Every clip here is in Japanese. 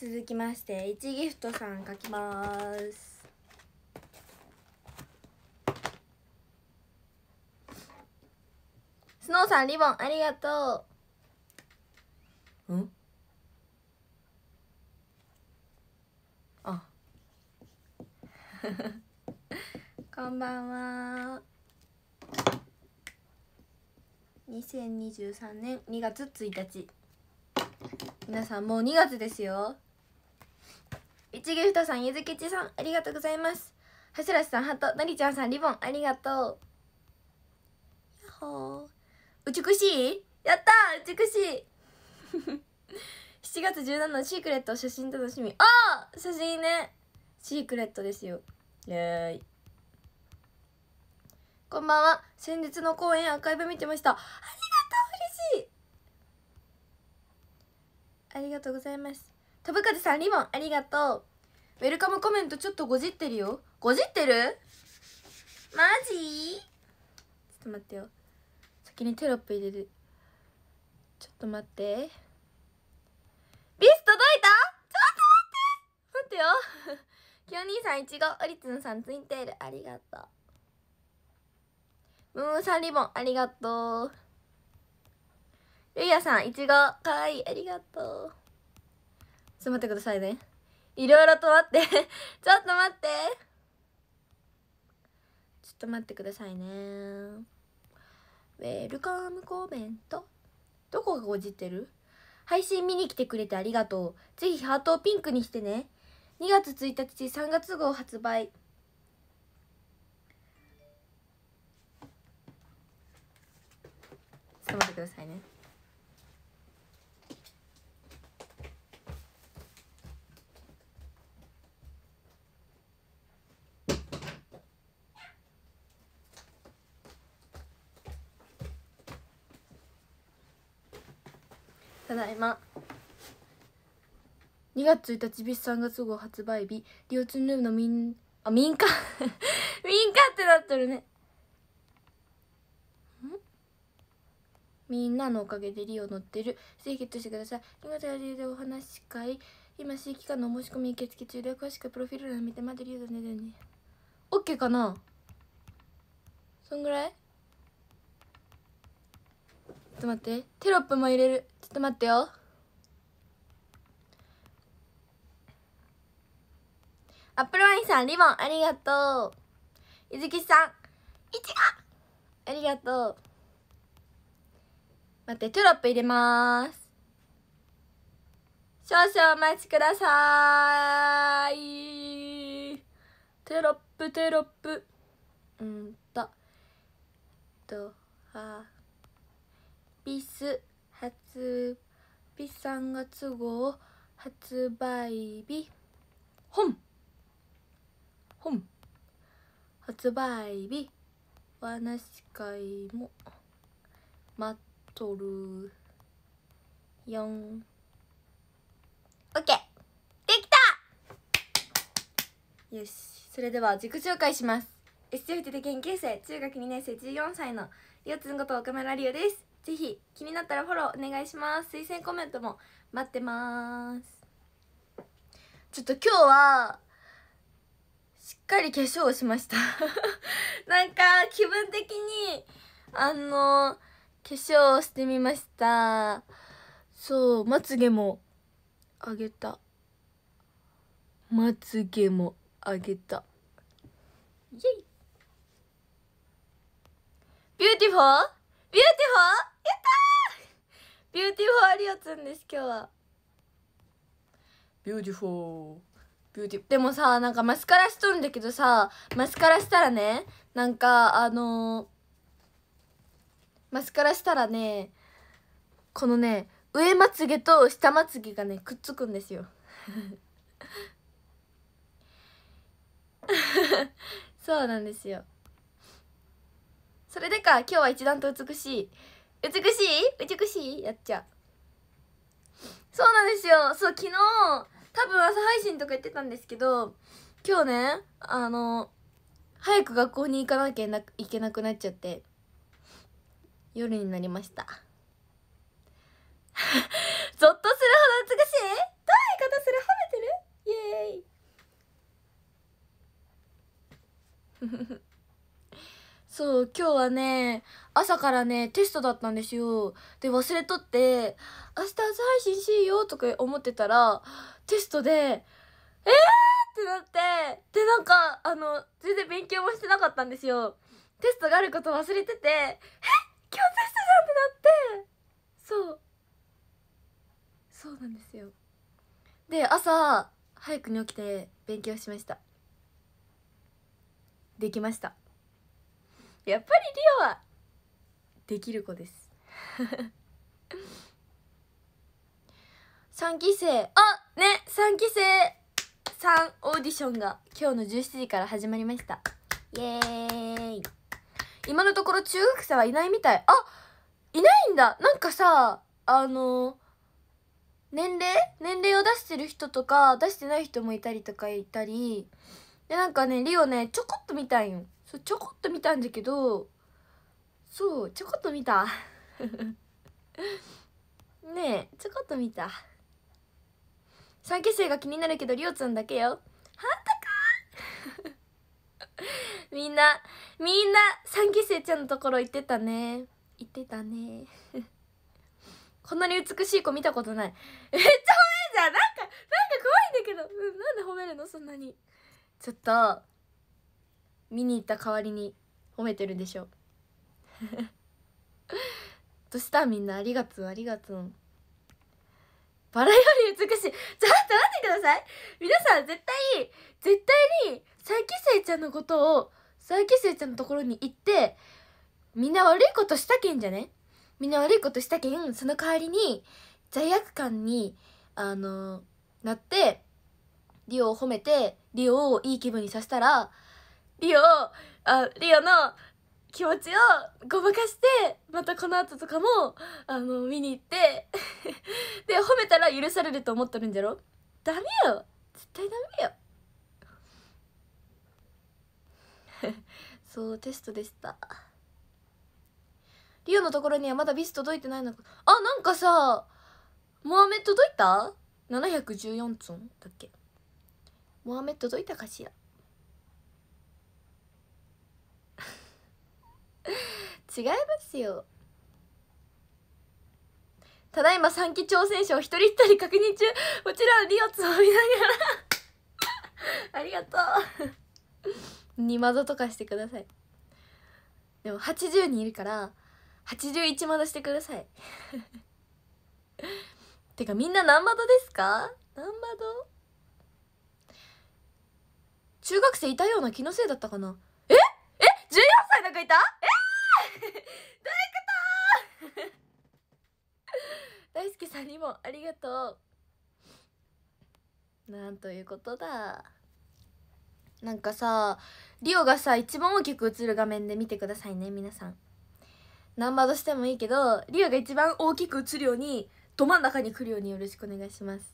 続きまして1ギフトさん書きますスノーさんリボンありがとう。んあ こんばんは。2023年2月1日。皆さんもう2月ですよ。ち毛ふさんゆずけちさんありがとうございますはしらしさんハートのりちゃんさんリボンありがとうやっほー美しいやったー美しい7 月17のシークレット写真楽しみああ写真ねシークレットですよイェーイこんばんは先日の公演アーカイブ見てましたありがとう嬉しいありがとうございます飛ぶ風さんリボンありがとうウェルカムコメントちょっとごじってるよごじってるマジちょっと待ってよ先にテロップ入れるちょっと待ってビス届いたちょっと待って待ってよきよ 兄さんいちごおりつのさんツインテールありがとうムームさんリボンありがとうるいやさんいちごかわいいありがとうちょっと待ってくださいねいろいろと待って ちょっと待ってちょっと待ってくださいねウェルカムコメントどこがごじってる配信見に来てくれてありがとうぜひハートをピンクにしてね2月1日3月号発売ちょっと待ってくださいねただいま2月1日ビス3月号発売日リオツンルームの民あ民家 民家ってなっとるねみんなのおかげでリオ乗ってるぜひゲットしてください2月1日でお話し会今新規間の申し込み受付中で詳しくプロフィール欄見てまでリオだねオねケーかなそんぐらいっと待ってテロップも入れるちょっと待ってよアップルワインさんリボンありがとういづきさんいちごありがとう待ってテロップ入れます少々お待ちくださいテロップテロップうんととはピス発売3月号発売日本本発売日話し会も待っとるオッケーできたよしそれでは自己紹介します SF で研究生中学2年生14歳のりおつんこと岡村りおですぜひ気になったらフォローお願いします推薦コメントも待ってますちょっと今日はしっかり化粧をしました なんか気分的にあの化粧をしてみましたそうまつげもあげたまつげもあげたイエイビューティフォービューティフォービューティフォーリオツンです今日はビューティフォービューティでもさなんかマスカラしとるんだけどさマスカラしたらねなんかあのー、マスカラしたらねこのね上まつげと下まつげがねくっつくんですよ そうなんですよそれでか今日は一段と美しい美しい美しいやっちゃうそうなんですよそう昨日多分朝配信とか言ってたんですけど今日ねあの早く学校に行かなきゃいけなくなっちゃって夜になりました ゾッとするほど美しいどういう方する褒めてるイエーイそう今日はね朝からねテストだったんですよで忘れとって「明日朝配信しよう」とか思ってたらテストで「えー!」ってなってでなんかあの全然勉強もしてなかったんですよテストがあること忘れてて「え今日テストじゃん!」ってなってそうそうなんですよで朝早くに起きて勉強しましたできましたやっぱりリオはできる子です3 期生あね3期生3オーディションが今日の17時から始まりましたイエーイ今のところ中学生はいないみたいあいないんだなんかさあの年齢年齢を出してる人とか出してない人もいたりとかいたりでなんかねリオねちょこっと見たいんよそうちょこっと見たんだけどそうちょこっと見た ねえちょこっと見た3期生が気になるけどりょうちゃんだけよあんたか みんなみんな3期生ちゃんのところ行ってたね行ってたね こんなに美しい子見たことないめっちゃ褒めるじゃんなんかなんか怖いんだけど、なんで褒めるのそんなにちょっと見に行った代わりに褒めてるでしょど したみんなありがとうありがとうバラより美しいちょっと待ってください皆さん絶対絶対に佐伯生ちゃんのことを佐伯生ちゃんのところに行ってみんな悪いことしたけんじゃねみんな悪いことしたけんその代わりに罪悪感にあのなってリオを褒めてリオをいい気分にさせたらリオあリオの気持ちをごまかしてまたこの後とかもあの見に行って で褒めたら許されると思ってるんじゃろダメよ絶対ダメよ そうテストでしたリオのところにはまだビス届いてないのかあなんかさモアメ届いた ?714 つんだっけモアメ届いたかしら違いますよただいま3期挑戦者を一人一人確認中こちらリオつをみながらありがとう2窓とかしてくださいでも80人いるから81窓してください てかみんな何窓ですか何窓中学生いたような気のせいだったかなえっ14歳の子いたえー、どういうこと大輔さんにもありがとうなんということだなんかさリオがさ一番大きく映る画面で見てくださいね皆さんナンバードしてもいいけどリオが一番大きく映るようにど真ん中に来るようによろしくお願いします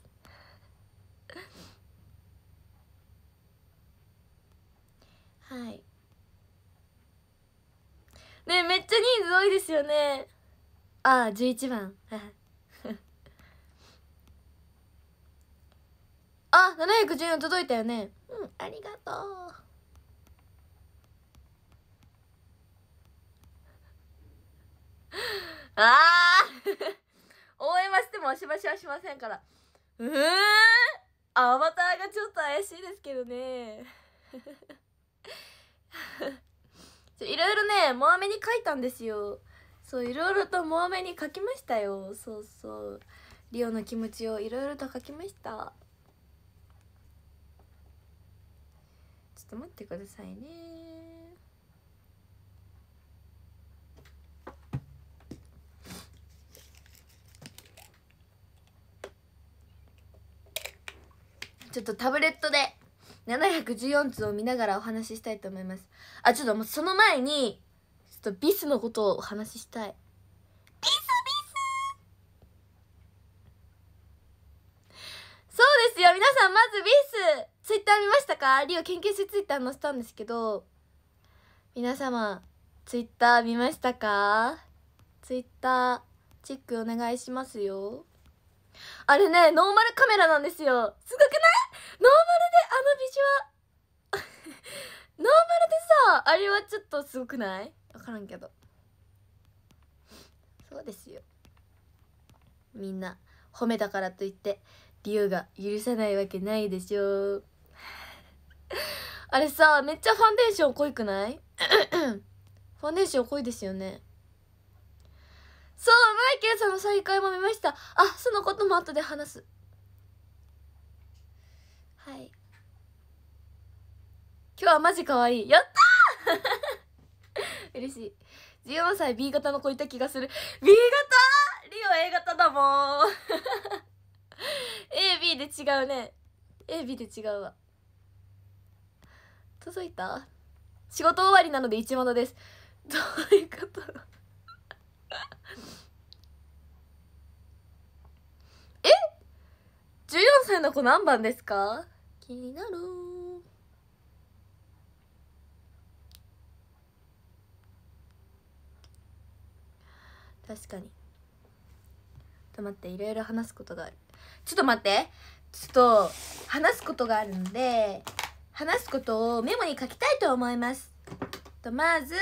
はいねめっちゃ人数多いですよねああ11番あ七714届いたよねうんありがとうああ応援はしてもしばしはしませんからうーんアバターがちょっと怪しいですけどねいろいろねもうめに書いたんですよそういろいろともうめに書きましたよそうそうリオの気持ちをいろいろと書きましたちょっと待ってくださいねちょっとタブレットで714通を見ながらお話ししたいと思いますあちょっともうその前にちょっとビスのことをお話ししたいビスビスそうですよ皆さんまずビスツイッター見ましたかリオ研究室ツイッター載せたんですけど皆様ツイッター見ましたかツイッターチェックお願いしますよあれねノーマルカメラなんですよすごくないノーマルであのビジュア ノーマルでさあれはちょっとすごくない分からんけどそうですよみんな褒めたからといってリオが許さないわけないでしょ あれさめっちゃファンデーション濃いくない ファンデーション濃いですよねそうマイケルさんの再会も見ましたあそのことも後で話す今日はマジ可愛いやった 嬉しい14歳 B 型の子いた気がする B 型リオ A 型だもん AB で違うね AB で違うわ届いた仕事終わりなので一物ですどういうこと え14歳の子何番ですか気になる確かにちょっと待っていろいろ話すことがあるちょっと待ってちょっと話すことがあるので話すことをメモに書きたいと思いますとまず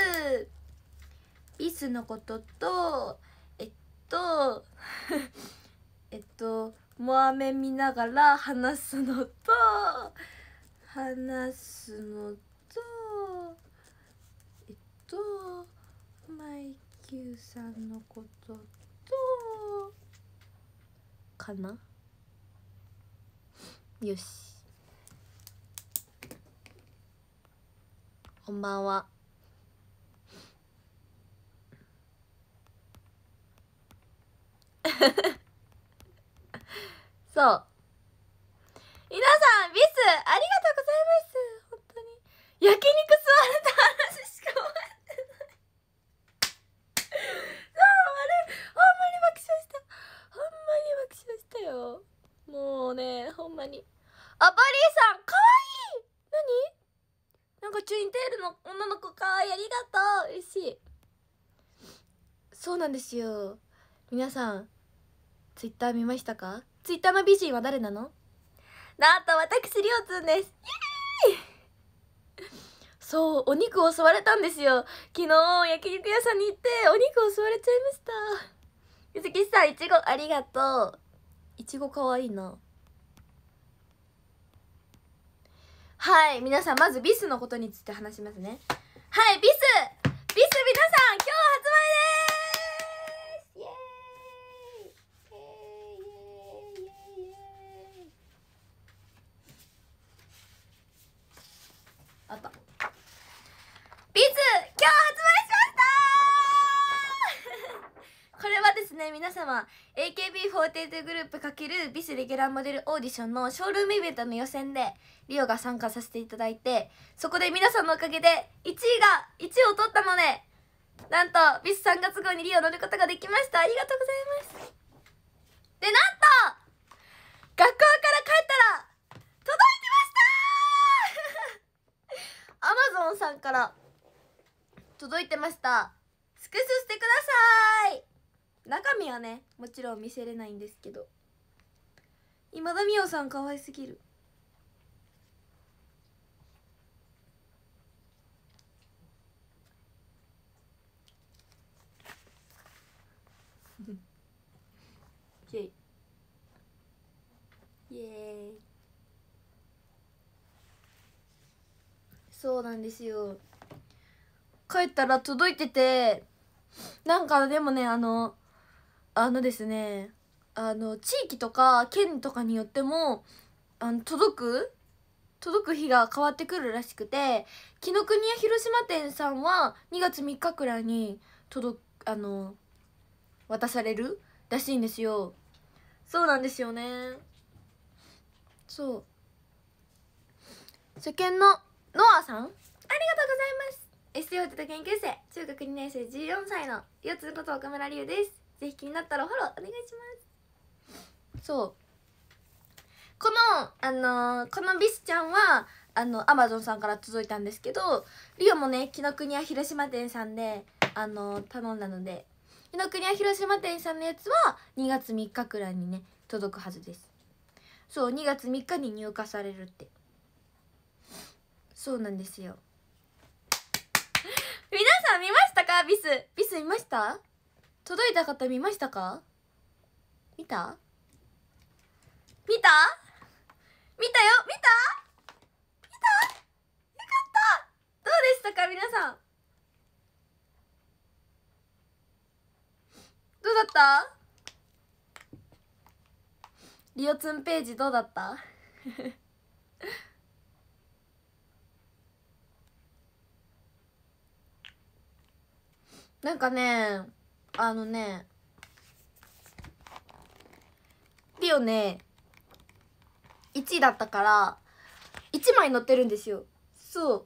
ビスのこととえっと えっとモアメ見ながら話すのと話すのとえっとマイ球さんのこととかなよしこんばんは そう皆さんビスありがとうございます本当に焼肉座れたもうね、ほんまに。あ、バリーさんかわいい何なんかチュインテールの女の子かわいい。ありがとう嬉しい。そうなんですよ。皆さん、ツイッター見ましたかツイッターの美人は誰なのなんと私、りょうつんです。そう、お肉を吸われたんですよ。昨日、焼肉屋さんに行って、お肉を吸われちゃいました。ゆ月さん、いちごありがとう。いちごかわいいなはい皆さんまずビスのことについて話しますねはいビスビス皆さん今日発売ですですね皆様 AKB48 グループ×ビスレギュラーモデルオーディションのショールームイベントの予選でリオが参加させていただいてそこで皆さんのおかげで1位が1位を取ったのでなんとビス3月号にリオ乗ることができましたありがとうございますでなんと学校から帰ったら届いてました アマゾンさんから届いてましたスクスしてください中身はねもちろん見せれないんですけど今田美桜さん可愛すぎる イェイイそうなんですよ帰ったら届いててなんかでもねあのあのですねあの地域とか県とかによってもあの届く届く日が変わってくるらしくて紀ノ国屋広島店さんは2月3日くらいに届あの渡されるらしいんですよそうなんですよねそう初見のノアさんありがとうございます SOT と研究生中学2年生14歳の四つこと岡村龍ですぜひ気になったらフォローお願いしますそうこのあのー、このビスちゃんはあのアマゾンさんから届いたんですけどリオもね紀ノ国屋広島店さんであのー、頼んだので紀ノ国屋広島店さんのやつは2月3日くらいにね届くはずですそう2月3日に入荷されるってそうなんですよ皆さん見ましたかビスビス見ました届いた方見ましたか見た見た見たよ見た見たよかったどうでしたか皆さんどうだったリオツンページどうだった なんかねあのねリオね1位だったから1枚乗ってるんですよそう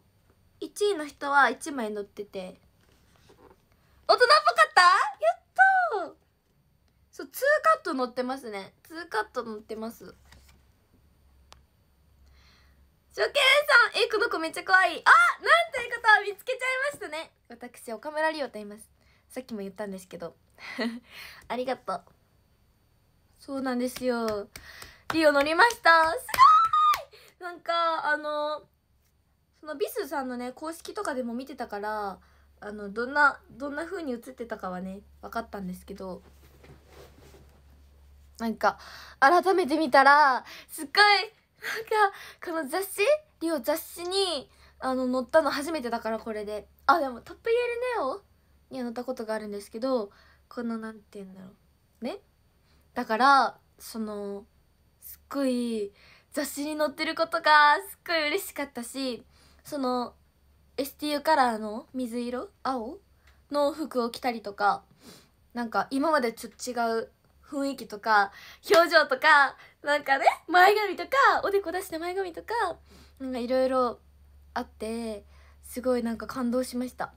1位の人は1枚乗ってて大人っぽかったやったそう2カット乗ってますね2カット乗ってます初見さんえこの子めっちゃ可愛いあなんていう方は見つけちゃいましたね私岡村リオと言いますさっきも言ったんですけど ありがとうそうなんですよリオ乗りましたすごいなんかあのそのビスさんのね公式とかでも見てたからあのどんなどんな風に映ってたかはね分かったんですけどなんか改めて見たらすっごいなんかこの雑誌リオ雑誌にあの載ったの初めてだからこれであでも「トップイエルネオ」には乗ったことがあるんですけどこの何て言うんだろうねだからそのすっごい雑誌に載ってることがすっごい嬉しかったしその STU カラーの水色青の服を着たりとかなんか今までちょっと違う雰囲気とか表情とかなんかね前髪とかおでこ出して前髪とかなんかいろいろあってすごいなんか感動しました。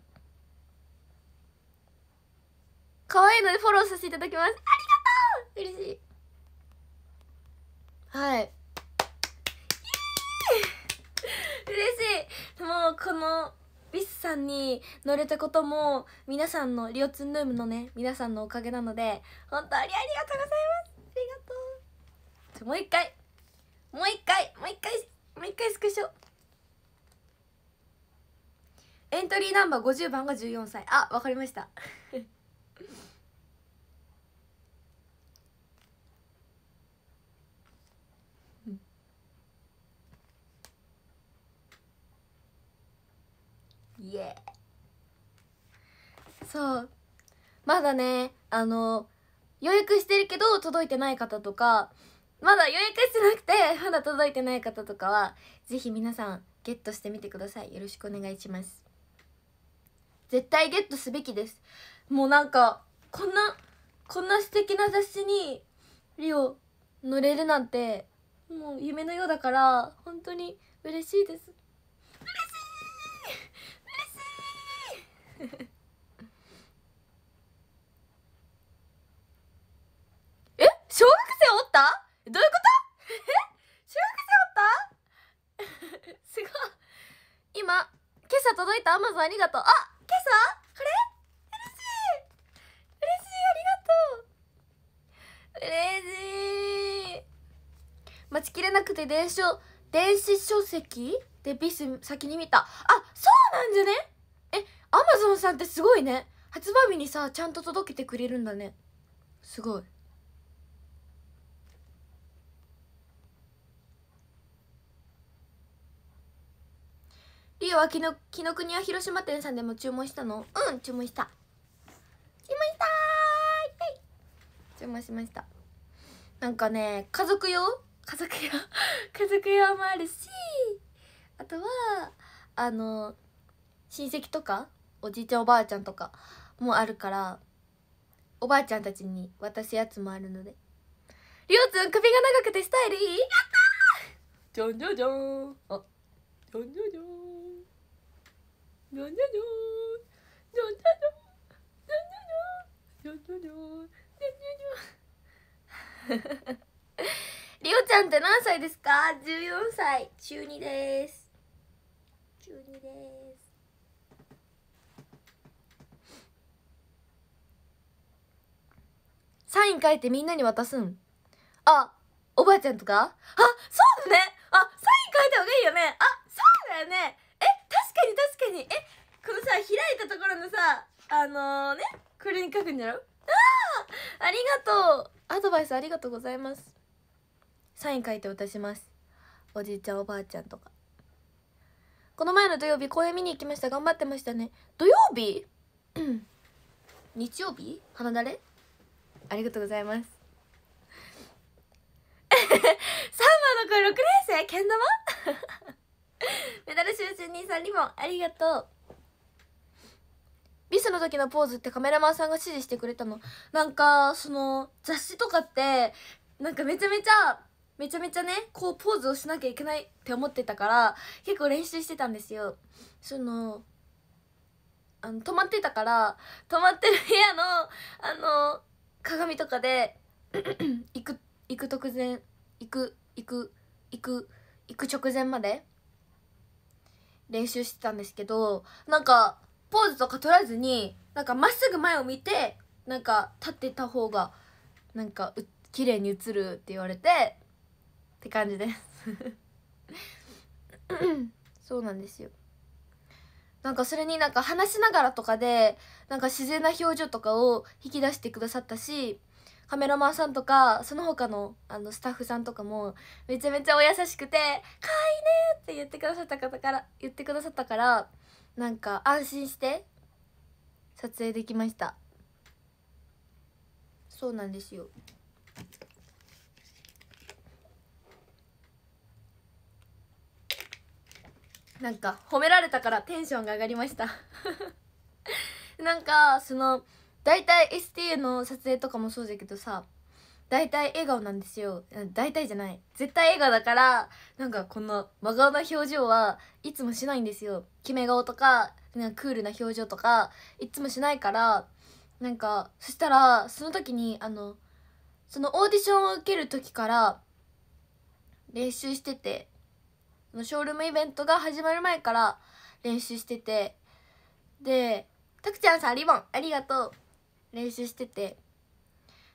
可愛いのでフォローさせていただきます。ありがとう嬉しい。はい。嬉しいもうこのビスさんに乗れたことも皆さんのリオツンルームのね皆さんのおかげなので本当にありがとうございますありがとうもう一回もう一回もう一回もう一回スクショエントリーナンバー50番が14歳あわかりましたイエーそうまだねあの予約してるけど届いてない方とかまだ予約してなくてまだ届いてない方とかは是非皆さんゲットしてみてくださいよろしくお願いします絶対ゲットすべきですもうなんかこんなこんな素敵な雑誌にリオ乗れるなんてもう夢のようだから本当に嬉しいです え小学生おったどういうこと 小学生おった すごい今今朝届いたアマゾンありがとうあ今朝これ嬉しい嬉しいありがとう嬉しい待ちきれなくて電子電子書籍でビス先に見たあそうなんじゃねアマゾンさんってすごいね発売日にさちゃんと届けてくれるんだねすごいリオは紀の国屋広島店さんでも注文したのうん注文した注文した注文しましたなんかね家族用家族用 家族用もあるしあとはあの親戚とかおじいちゃんおばあちゃんとかもあるからおばあちゃんたちに渡すやつもあるのでりょうつん首が長くてスタイルいいやったじゃんじゃじゃんあじゃんじゃじゃんじゃんじゃじゃんじゃんじゃじゃんじゃんじゃんじゃんじゃんじゃんじゃんりちゃんって何歳ですか ?14 歳中2です中2ですサイン書いてみんなに渡すん。あ、おばあちゃんとかあ、そうだねあ、サイン書いた方がいいよねあ、そうだよねえ、確かに確かにえ、このさ、開いたところのさ、あのー、ね、これに書くんだろああありがとうアドバイスありがとうございます。サイン書いて渡します。おじいちゃんおばあちゃんとか。この前の土曜日公園見に行きました。頑張ってましたね。土曜日 日曜日花だれありがとうございます サンバの声6年生けん玉 メダル収集人さんリボンありがとうビスの時のポーズってカメラマンさんが指示してくれたのなんかその雑誌とかってなんかめちゃめちゃめちゃめちゃねこうポーズをしなきゃいけないって思ってたから結構練習してたんですよそのあの泊まってたから泊まってる部屋のあの鏡とかで 行く行く直前行く行く行く行く直前まで練習してたんですけどなんかポーズとか取らずになんかまっすぐ前を見てなんか立ってた方がなんか綺麗に映るって言われてって感じです そうなんですよなんかそれになんか話しながらとかでなんか自然な表情とかを引き出してくださったしカメラマンさんとかその他のあのスタッフさんとかもめちゃめちゃお優しくて「かわいいね!」って言ってくださった方から言ってくださったからなんか安心して撮影できましたそうなんですよなんか褒められたからテンションが上がりました なんかその大体 STA の撮影とかもそうだけどさ大体笑顔なんですよ大体じゃない絶対笑顔だからなんかこの真顔な表情はいつもしないんですよ決め顔とかなんかクールな表情とかいつもしないからなんかそしたらその時にあのそのオーディションを受ける時から練習しててショールームイベントが始まる前から練習しててでたくちゃんさんリボンありがとう練習してて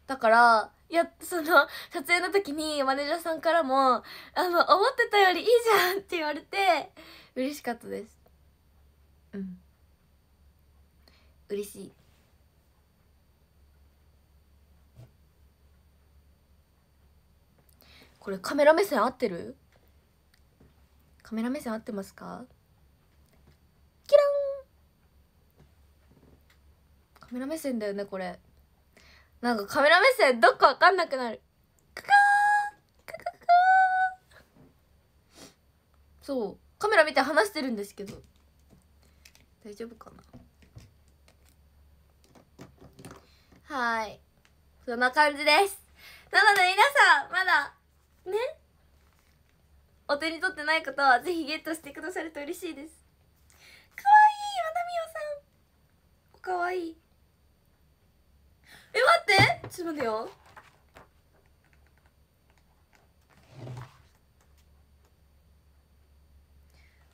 だからいやその撮影の時にマネージャーさんからもあの思ってたよりいいじゃんって言われて嬉しかったですうん嬉しいこれカメラ目線合ってるカメラ目線合ってますかキランカメラ目線だよねこれなんかカメラ目線どっかわかんなくなるカカーカカカそうカメラ見て話してるんですけど大丈夫かなはいそんな感じですなので皆さんまだねお手に取ってない方はぜひゲットしてくださると嬉しいですかわいい和田美桜さんかわいいえ待ってちょっと待ってよ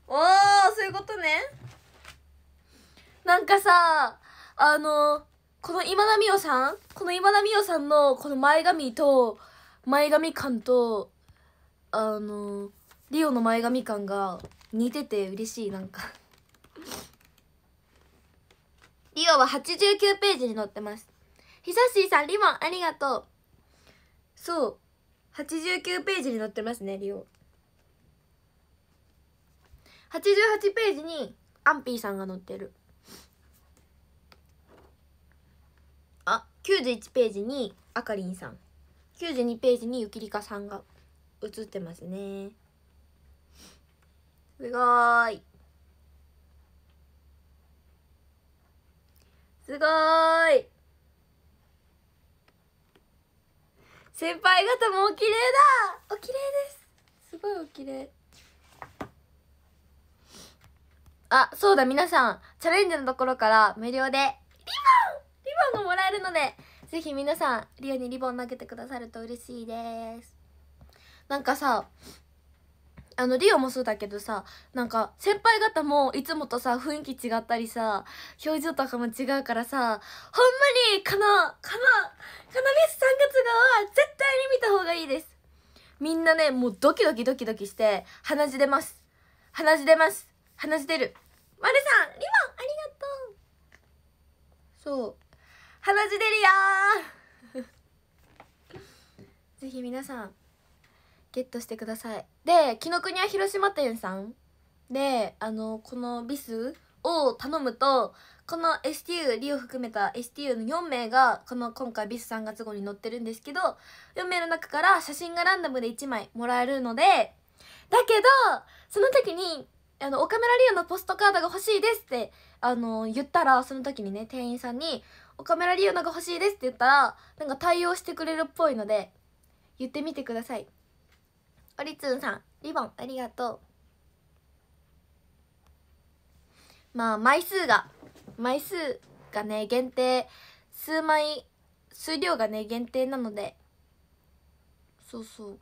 おおそういうことねなんかさあのこの今田美桜さんこの今田美桜さんのこの前髪と前髪感とあのリオの前髪感が似てて嬉しいなんかリオは89ページに載ってますひさしーさんリボンありがとうそう89ページに載ってますねリオ88ページにアンピーさんが載ってるあ91ページにあかりんさん92ページにゆきりかさんが写ってますねすごいすごい先輩方もお綺麗だお綺麗ですすごいお綺麗あそうだ皆さんチャレンジのところから無料でリボンリボンがもらえるのでぜひ皆さんリオにリボン投げてくださると嬉しいですなんかさあのリオもそうだけどさなんか先輩方もいつもとさ雰囲気違ったりさ表情とかも違うからさほんまにかなかなかなめす3月号は絶対に見た方がいいですみんなねもうドキドキドキドキして鼻血出ます鼻血出ます鼻血出るまるさんリボンありがとうそう鼻血出るよ ぜひ皆さんゲットしてくださいで紀ノ国屋広島店さんであのこのビスを頼むとこの STU リを含めた STU の4名がこの今回ビス3月号に載ってるんですけど4名の中から写真がランダムで1枚もらえるのでだけどその時にあの岡村リオのポストカードが欲しいですってあの言ったらその時にね店員さんに「岡村リオのが欲しいです」って言ったらなんか対応してくれるっぽいので言ってみてください。おりつんさんリボンありがとうまあ枚数が枚数がね限定数枚数量がね限定なのでそうそう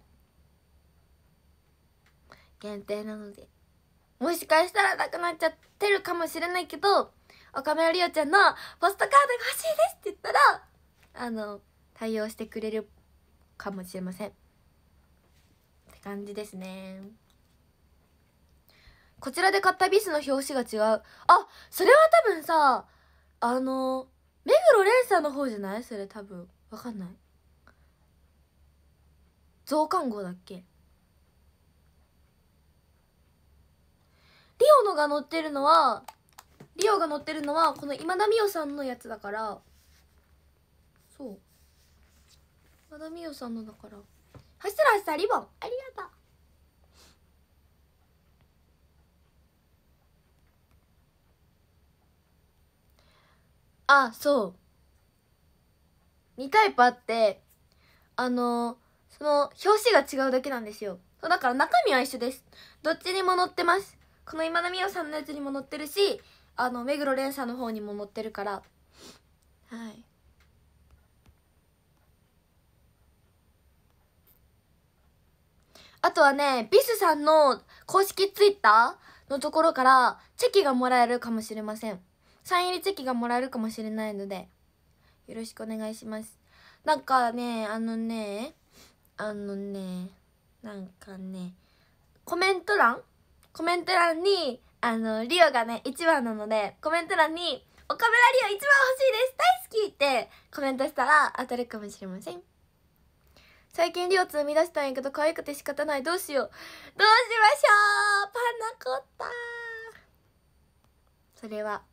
限定なのでもしかしたらなくなっちゃってるかもしれないけど岡村梨央ちゃんのポストカードが欲しいですって言ったらあの対応してくれるかもしれませんって感じですねこちらで買ったビスの表紙が違うあそれは多分さあの目黒蓮さんの方じゃないそれ多分わかんない増刊号だっけリオのが載ってるのはリオが載ってるのはこの今田美桜さんのやつだからそう今田美桜さんのだからそしたらさリボンありがとうあそう2タイプあってあのー、その表紙が違うだけなんですよそうだから中身は一緒ですどっちにも載ってますこの今田美桜さんのやつにも載ってるしあの目黒蓮さんの方にも載ってるからはいあとはね、ビスさんの公式ツイッターのところから、チェキがもらえるかもしれません。サイン入りチェキがもらえるかもしれないので、よろしくお願いします。なんかね、あのね、あのね、なんかね、コメント欄コメント欄に、あの、リオがね、1番なので、コメント欄に、岡村リオ1番欲しいです大好きってコメントしたら当たるかもしれません。最近リオツ生み出したんやけど可愛くて仕方ないどうしようどうしましょうパナコッタそれは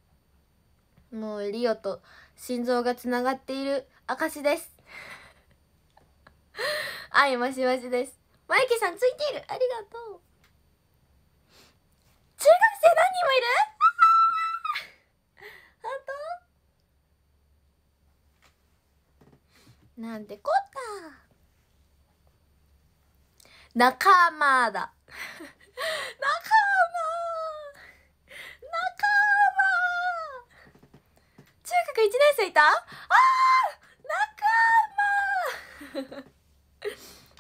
もうリオと心臓がつながっている証です 愛マシマシですマイケさんついているありがとう中学生何人もいる なんてこった仲間だ。仲間仲間中学1年生いたあー仲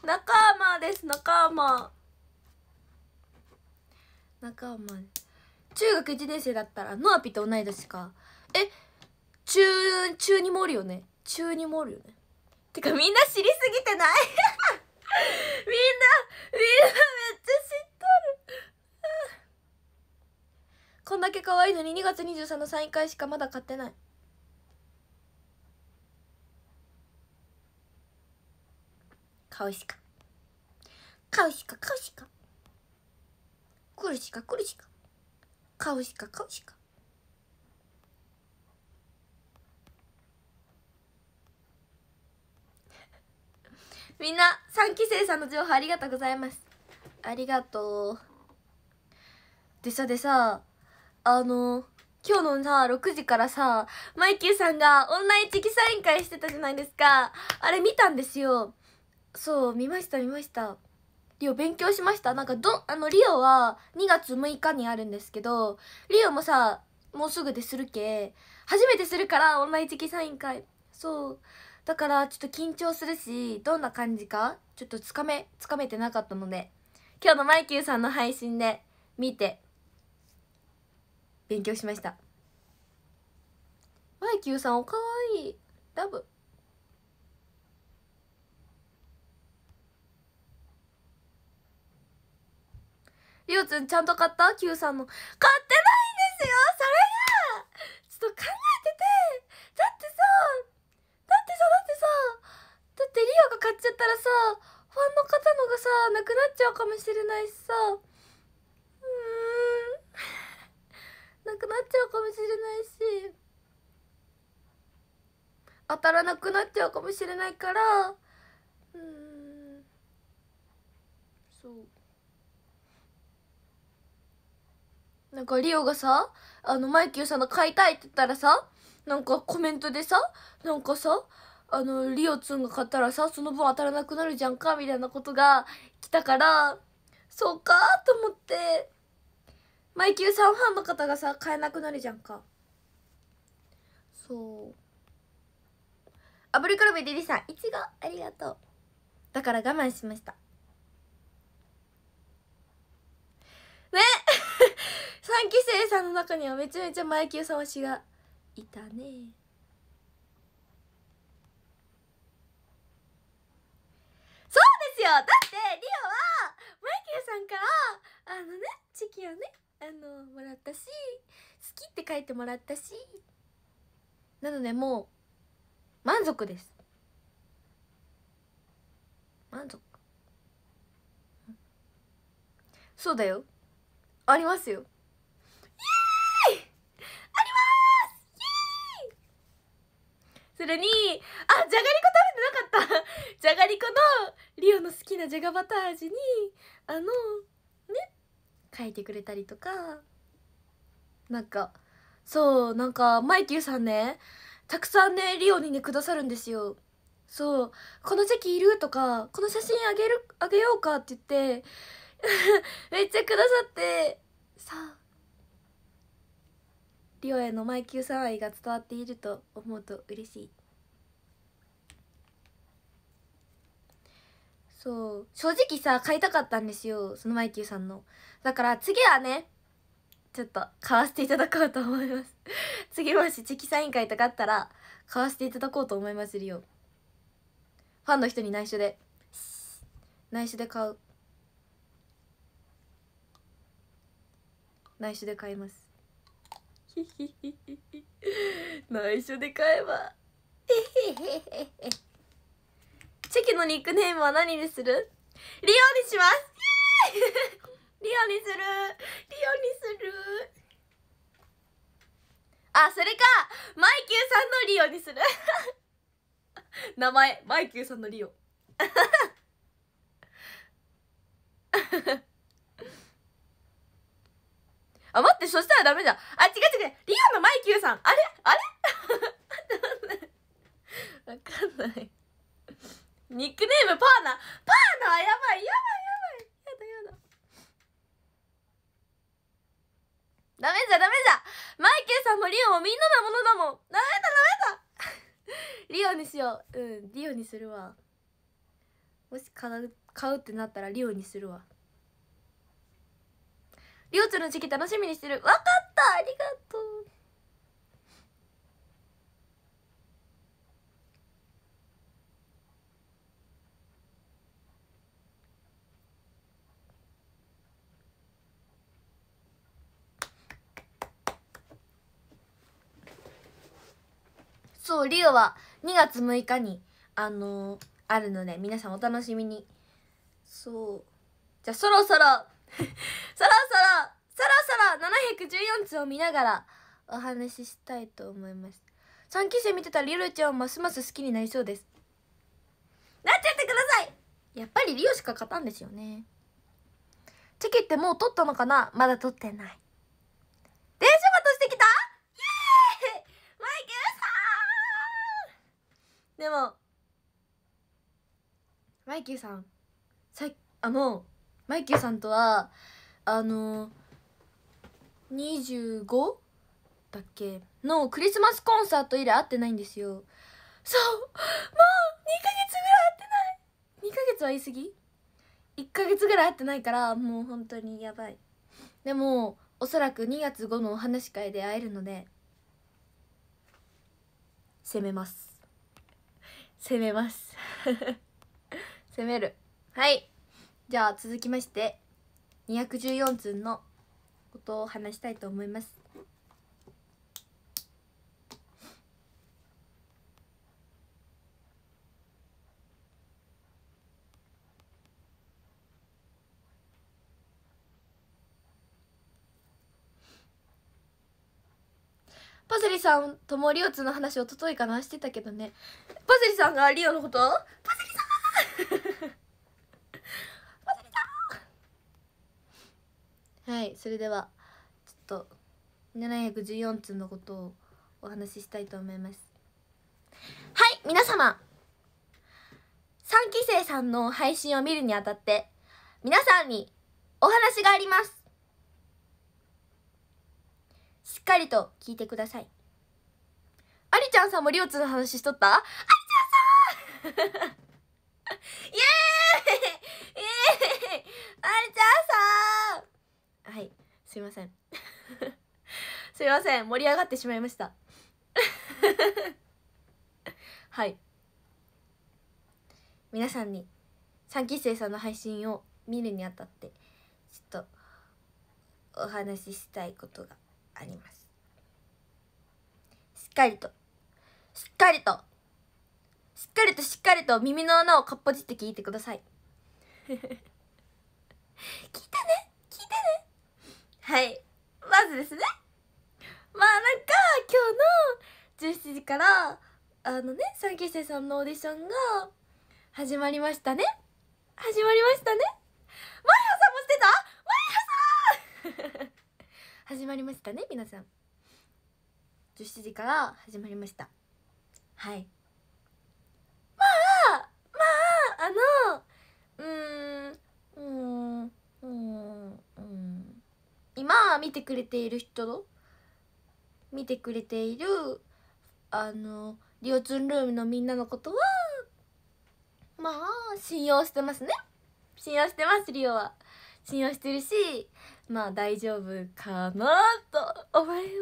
間仲間です仲間仲間中学1年生だったらノアピと同い年かえ中中にもおるよね中にもおるよねてかみんな知りすぎてないみんなみんなめっちゃ知っとるこんだけ可愛いのに2月23日のサイン会しかまだ買ってない買うしか。買うしか、買うしか。来るしか来るしか買うしか、買うしか。みんな3期生さんの情報ありがとうございますありがとうでさでさあの今日のさ6時からさマイキューさんがオンラインチキサイン会してたじゃないですかあれ見たんですよそう見ました見ましたリオ勉強しましたなんかどあのリオは2月6日にあるんですけどリオもさもうすぐでするけ初めてするからオンラインチキサイン会そうだからちょっと緊張するしどんな感じかちょっとつかめつかめてなかったので今日のマイキューさんの配信で見て勉強しましたマイキューさんおかわいいラブりょうつんちゃんと買った ?Q さんの買ってないんですよそれがちょっと考えててだってさだってさだってリオが買っちゃったらさファンの方のがさなくなっちゃうかもしれないしさうーんなくなっちゃうかもしれないし当たらなくなっちゃうかもしれないからうんそうなんかリオがさ、あの、マイキューさんの買いたいって言ったらさ、なんかコメントでさ、なんかさ、あの、リオツンが買ったらさ、その分当たらなくなるじゃんか、みたいなことが来たから、そうかと思って、マイキューさんファンの方がさ、買えなくなるじゃんか。そう。アブリコロベデリさん、いちごありがとう。だから我慢しました。ね3 期生さんの中にはめちゃめちゃマイキューさん推しがいたね。よだってリオはマイケルさんからあのねチキをねあのもらったし好きって書いてもらったしなのでもう満足です満足そうだよありますよそれにあじゃがりこ食べてなかったじゃがりこのリオの好きなじゃがバター味にあのね書いてくれたりとかなんかそうなんかマイキューさんねたくさんねリオにねくださるんですよそう「この席いる?」とか「この写真あげるあげようか」って言って めっちゃくださってさあリオへのマイキュー騒ぎが伝わっていると思うと嬉しいそう正直さ買いたかったんですよそのマイキューさんのだから次はねちょっと買わせていただこうと思います 次もしチキサイン会とかあったら買わせていただこうと思いますリオファンの人に内緒で内緒で買う内緒で買います 内緒で買えば チェキのニックネームは何にするリオにしますリオにするリオにするあそれかマイキューさんのリオにする 名前マイキューさんのリオあ、待って、そしたらダメじゃん。あ、違う違う。リオのマイキューさん。あれあれ わかんない。ニックネームパーナ。パーナはやばい。やばいやばい。やだやだ。ダメじゃダメじゃ。マイキューさんもリオもみんなのものだもん。ダメだダメだ。リオにしよう。うん、リオにするわ。もし買う買うってなったらリオにするわ。りょうちの時期楽しみにしてるわかったありがとうそうリオは2月6日にあのー、あるので皆さんお楽しみにそうじゃあそろそろ そろそろそろそろ714通を見ながらお話ししたいと思います3期生見てたりルちゃんますます好きになりそうですなっちゃってくださいやっぱりリオしか勝たんですよねチキってもう取ったのかなまだ取ってない電車バトしてきたイエーイマイケルさんでもマイケルさんさあのマイケルさんとはあの 25? だっけのクリスマスコンサート以来会ってないんですよそうもう2ヶ月ぐらい会ってない2ヶ月は言い過ぎ1ヶ月ぐらい会ってないからもう本当にやばいでもおそらく2月後のお話し会で会えるので攻めます攻めます 攻めるはいじゃあ続きまして214通のことを話したいと思いますパセリさんともリオツの話をとといかなしてたけどねパセリさんがリオのことパセリさんはいそれではちょっと714通のことをお話ししたいと思いますはい皆様3期生さんの配信を見るにあたって皆さんにお話がありますしっかりと聞いてくださいありちゃんさんもりうつの話しとったありちゃんさんイエーイイエーイありちゃんさんはいすいません すいません盛り上がってしまいました はい皆さんに三期生さんの配信を見るにあたってちょっとお話ししたいことがありますしっかりとしっかりとしっかりとしっかりと耳の穴をかっぽじって聞いてください 聞いてね聞いてねはいまずですねまあなんか今日の17時からあのね3期生さんのオーディションが始まりましたね始まりましたねマリオさんもしてたマリオさん 始まりましたね皆さん17時から始まりましたはいまあまああのうんうんうんうん今見てくれている人見てくれているあのリオツンルームのみんなのことはまあ信用してますね信用してますリオは信用してるしまあ大丈夫かなと思います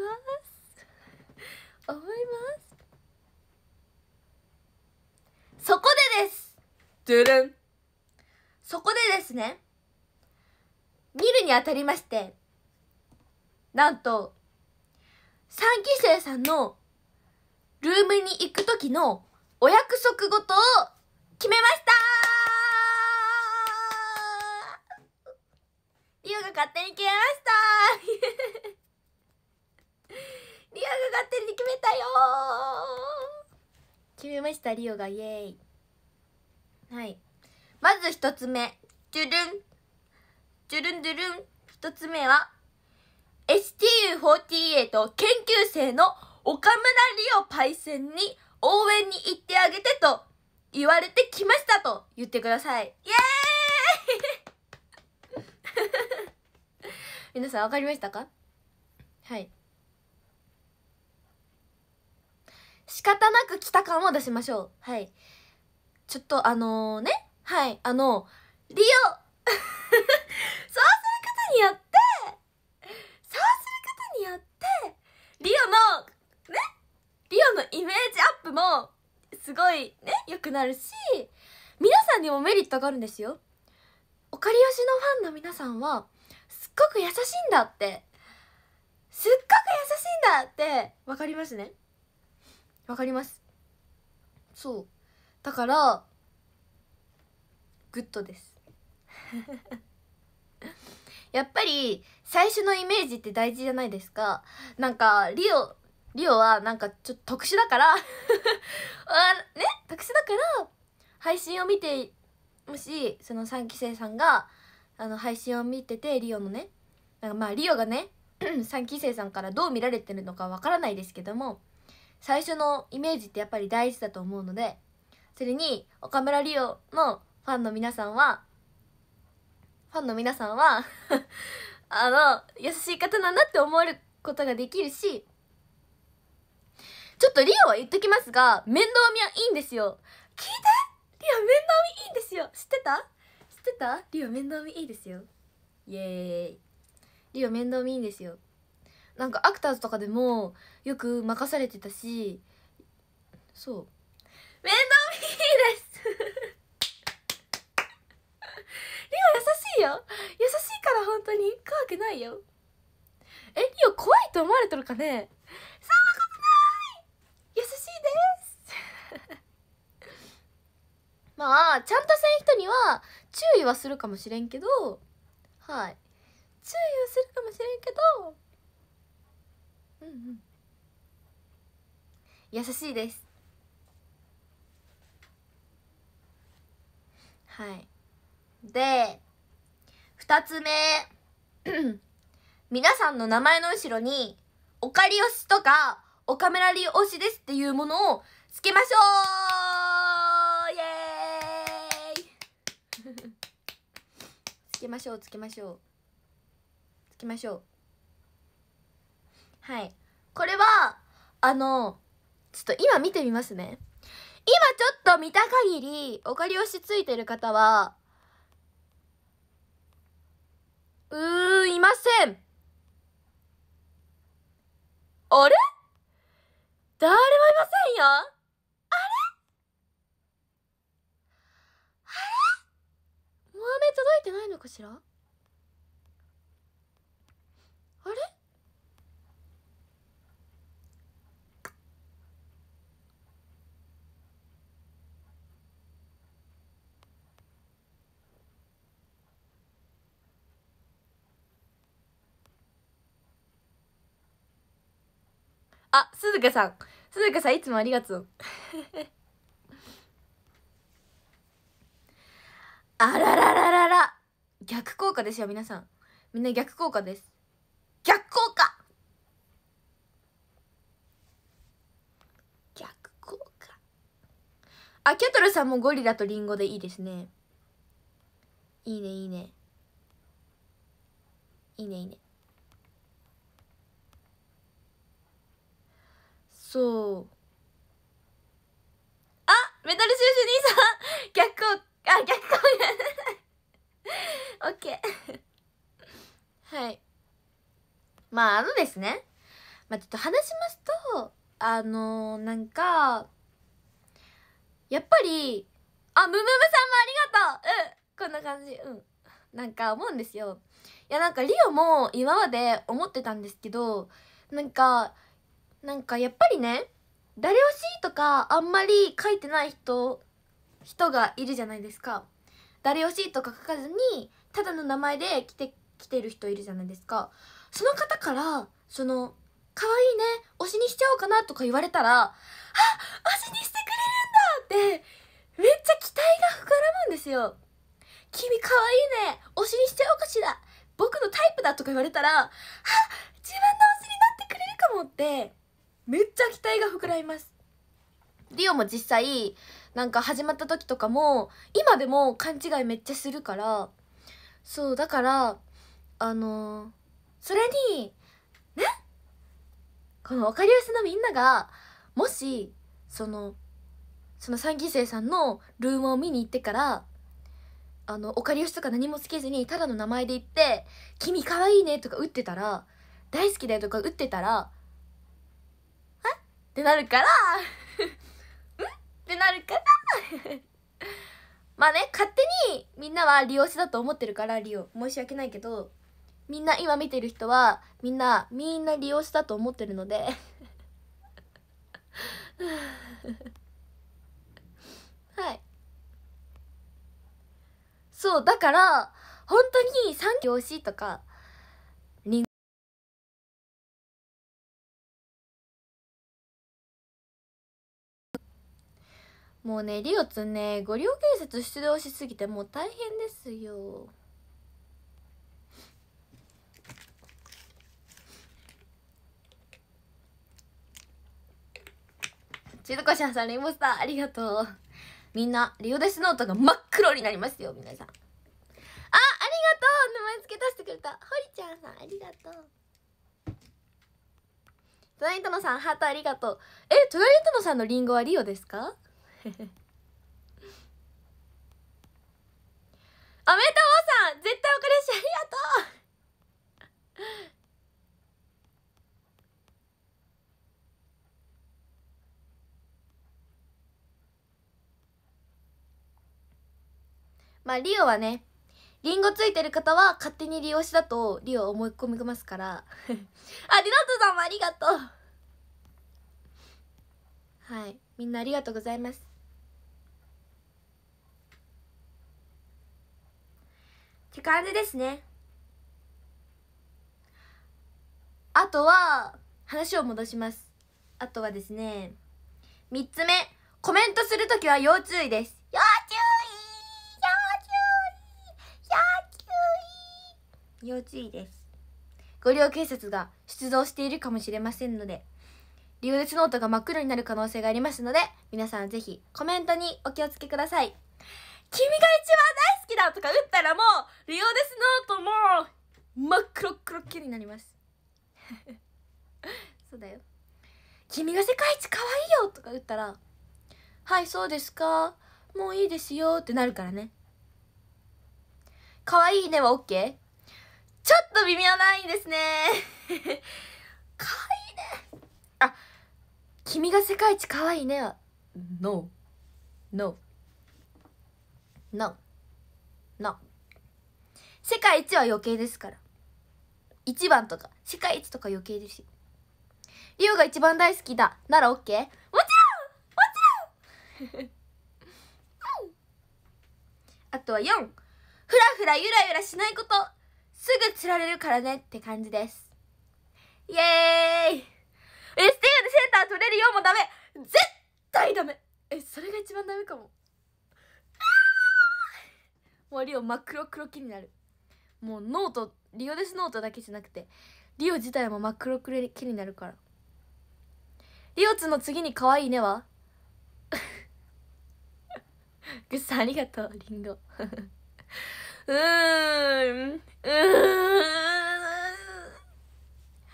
思いますそこでですドゥルンそこでですね見るにあたりましてなんと、三期生さんのルームに行く時のお約束ごとを決めましたリオが勝手に決めました リオが勝手に決めたよ決めましたリオがイエーイはいまず一つ目ジュルンジュルンジュルン一つ目は STU48 研究生の岡村リオパイセンに応援に行ってあげてと言われてきましたと言ってください。イエーイ 皆さん分かりましたかはい。仕方なく来た感を出しましょう。はい。ちょっとあのね。はい。あの、リオ そうすることによってによってリオのねリオのイメージアップもすごいね良くなるし皆さんにもメリットがあるんですよオカリヨシのファンの皆さんはすっごく優しいんだってすっごく優しいんだって分かりますね分かりますそうだからグッドです やっぱり最初のイメージって大事じゃないですかなんかリオリオはなんかちょっと特殊だからあ ね特殊だから配信を見てもしその3期生さんがあの配信を見ててリオのねなんかまあリオがね3 期生さんからどう見られてるのかわからないですけども最初のイメージってやっぱり大事だと思うのでそれに岡村リオのファンの皆さんはファンの皆さんは あの優しい方なんだって思えることができるしちょっとリオは言っときますが面倒見はいいんですよ聞いてリオ面倒見いいんですよ知ってた知ってたリオ面倒見いいですよイエーイリオ面倒見いいんですよなんかアクターズとかでもよく任されてたしそう面倒見いいです リオ優いよ優しいから本当に怖くないよえいや、怖いと思われてるかねそんなことない優しいです まあちゃんとせん人には注意はするかもしれんけどはい注意はするかもしれんけどうんうん優しいですはいで2つ目 皆さんの名前の後ろにオカリオシとかオカメラリ推しですっていうものをつけましょうイエーイ つけましょうつけましょうつけましょうはいこれはあのちょっと今見てみますね今ちょっと見た限りオカリオシついてる方はうー、いません。あれ誰もいませんよあれあれもう雨届いてないのかしらあれあ、鈴鹿さん。鈴鹿さん、いつもありがとう。あららららら。逆効果ですよ、皆さん。みんな逆効果です。逆効果逆効果。あ、キャトルさんもゴリラとリンゴでいいですね。いいね、いいね。いいね、いいね。そうあメダル収集兄さん逆光あ逆光 ケーはいまああのですねまあちょっと話しますとあのー、なんかやっぱりあムムムさんもありがとううんこんな感じうんなんか思うんですよいやなんかリオも今まで思ってたんですけどなんかなんかやっぱりね誰推しとかあんまり書いてない人人がいるじゃないですか誰推しとか書かずにただの名前で来て来てる人いるじゃないですかその方からその可愛いね推しにしちゃおうかなとか言われたらあ推しにしてくれるんだってめっちゃ期待が膨らむんですよ君可愛いね推しにしちゃおうかしら僕のタイプだとか言われたらあ自分の推しになってくれるかもってめっちゃ期待が膨らみますリオも実際なんか始まった時とかも今でも勘違いめっちゃするからそうだからあのー、それにねこのオカリやす」のみんながもしそのその3期生さんのルームを見に行ってからあのオカリやす」とか何もつけずにただの名前で言って「君かわいいね」とか打ってたら「大好きだよ」とか打ってたらってなるから うんってなるから まあね勝手にみんなは利用しだと思ってるからリオ申し訳ないけどみんな今見てる人はみんなみんな利用しだと思ってるので はいそうだから本当に産業しとかもうねリオツね利用建設出動しすぎてもう大変ですよちとこしゃんさんリイスターありがとうみんなリオデスノートが真っ黒になりますよ皆さんあありがとう名前付け出してくれたホリちゃんさんありがとう隣トノさんハートありがとうえト隣とのさんのリンゴはリオですかおめでとうさん絶対お彼氏ありがとう まあリオはねリンゴついてる方は勝手に利用しだとリオ思い込みますから ありがとうさんもありがとうはいみんなありがとうございますって感じですねあとは話を戻しますあとはですね3つ目コメントするときは要注意です要注意要注意要注意要注意ですご利用警察が出動しているかもしれませんのでリオレスノートが真っ黒になる可能性がありますので皆さんぜひコメントにお気をつけください君が一番大好きだとか打ったらもうリオデスノートも真っ黒黒っけになります そうだよ君が世界一可愛いよとか打ったらはいそうですかもういいですよってなるからね可愛いねはオッケーちょっと微妙ないんですね 可愛いねあ君が世界一可愛いねは NONO No No 世界一は余計ですから1番とか世界一とか余計ですよリオが一番大好きだなら OK もちろんもちろんあとは4ふらふらゆらゆらしないことすぐ釣られるからねって感じですイエーイ STU でセンター取れるよもダメ絶対ダメえそれが一番ダメかもリオ真っ黒黒気になるもうノートリオデスノートだけじゃなくてリオ自体も真っ黒黒気になるからリオツの次に可愛いねはグッ さんありがとうリンゴ うーんうーん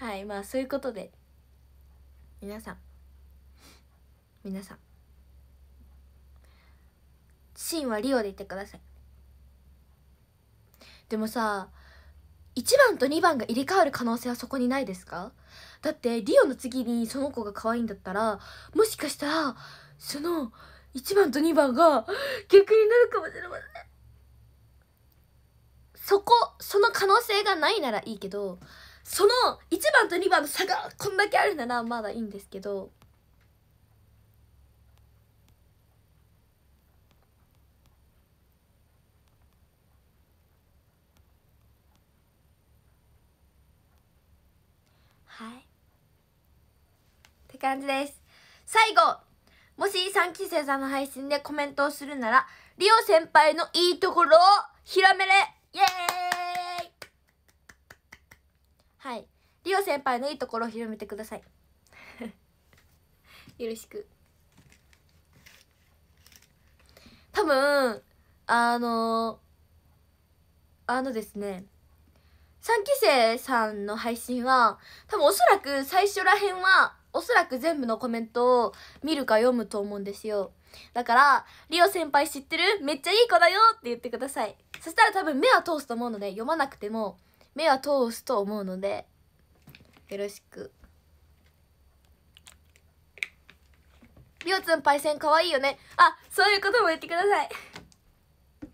はいまあそういうことで皆さん皆さんシンはリオでいてくださいでもさ1番と2番が入れ替わる可能性はそこにないですかだってリオの次にその子が可愛いんだったらもしかしたらその1番と2番が逆になるかもしれませんそこその可能性がないならいいけどその1番と2番の差がこんだけあるならまだいいんですけど感じです最後もし3期生さんの配信でコメントをするならリオ先輩のいいところをひらめれイエーイはいリオ先輩のいいところを広めてください よろしく多分あのあのですね3期生さんの配信は多分おそらく最初らへんはおそらく全部のコメントを見るか読むと思うんですよ。だから、リオ先輩知ってるめっちゃいい子だよって言ってください。そしたら多分目は通すと思うので、読まなくても目は通すと思うので、よろしく。りオ先輩んパイセンかわいいよねあそういうことも言ってくださいっ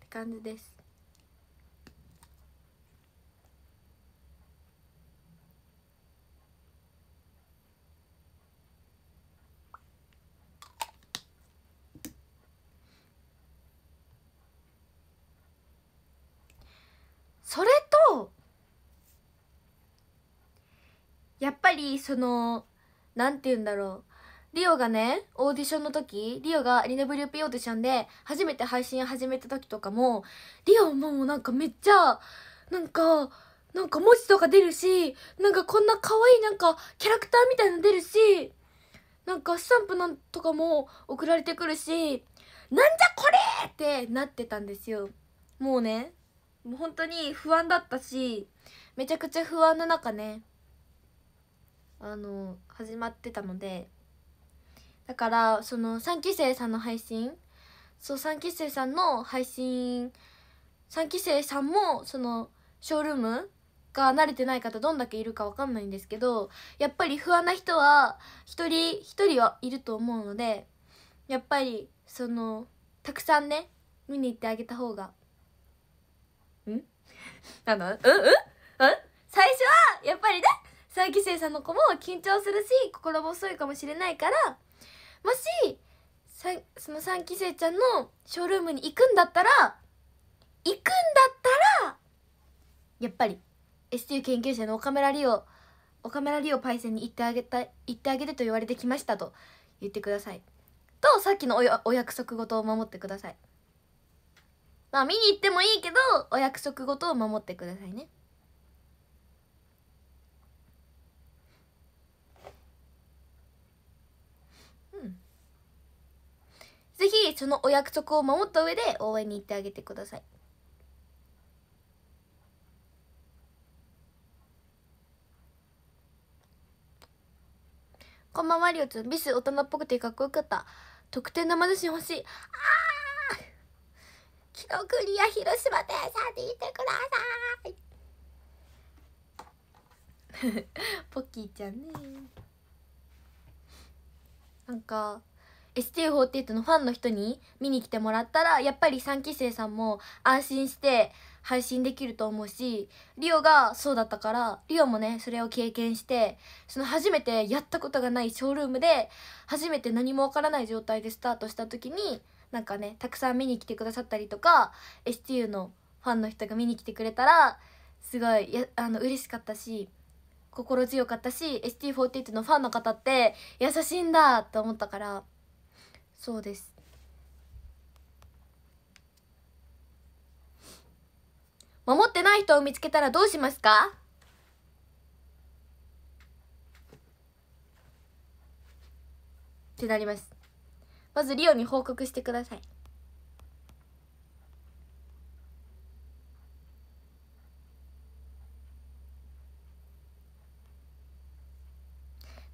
て感じですそれとやっぱりその何て言うんだろうリオがねオーディションの時リオがーピーオーディションで初めて配信始めた時とかもリオもうなんかめっちゃなんかなんか文字とか出るしなんかこんな可愛いなんかキャラクターみたいなの出るしなんかスタンプなんとかも送られてくるしなんじゃこれってなってたんですよもうねもう本当に不安だったしめちゃくちゃ不安の中ねあの始まってたのでだからその3期生さんの配信そう3期生さんの配信3期生さんもそのショールームが慣れてない方どんだけいるか分かんないんですけどやっぱり不安な人は一人一人はいると思うのでやっぱりそのたくさんね見に行ってあげた方がんあの、ううんうん最初は、やっぱりね、3期生さんの子も緊張するし、心細いかもしれないから、もし、その3期生ちゃんのショールームに行くんだったら、行くんだったら、やっぱり、STU 研究者の岡村理央、岡村理央パイセンに行ってあげた、行ってあげてと言われてきましたと言ってください。と、さっきのお約束事を守ってください。まあ見に行ってもいいけどお約束事を守ってくださいねうんぜひそのお約束を守った上で応援に行ってあげてくださいこんばんはりょうちゃんビス大人っぽくてかっこよかった特典生写真欲しいああクリア広島店さんでいてくださいポッキーちゃんねなんか ST48 のファンの人に見に来てもらったらやっぱり3期生さんも安心して配信できると思うしリオがそうだったからリオもねそれを経験してその初めてやったことがないショールームで初めて何もわからない状態でスタートした時になんかねたくさん見に来てくださったりとか STU のファンの人が見に来てくれたらすごいやあの嬉しかったし心強かったし ST48 のファンの方って優しいんだと思ったからそうです守ってない人を見つけたらどうしますかってなりますまずリオに報告してください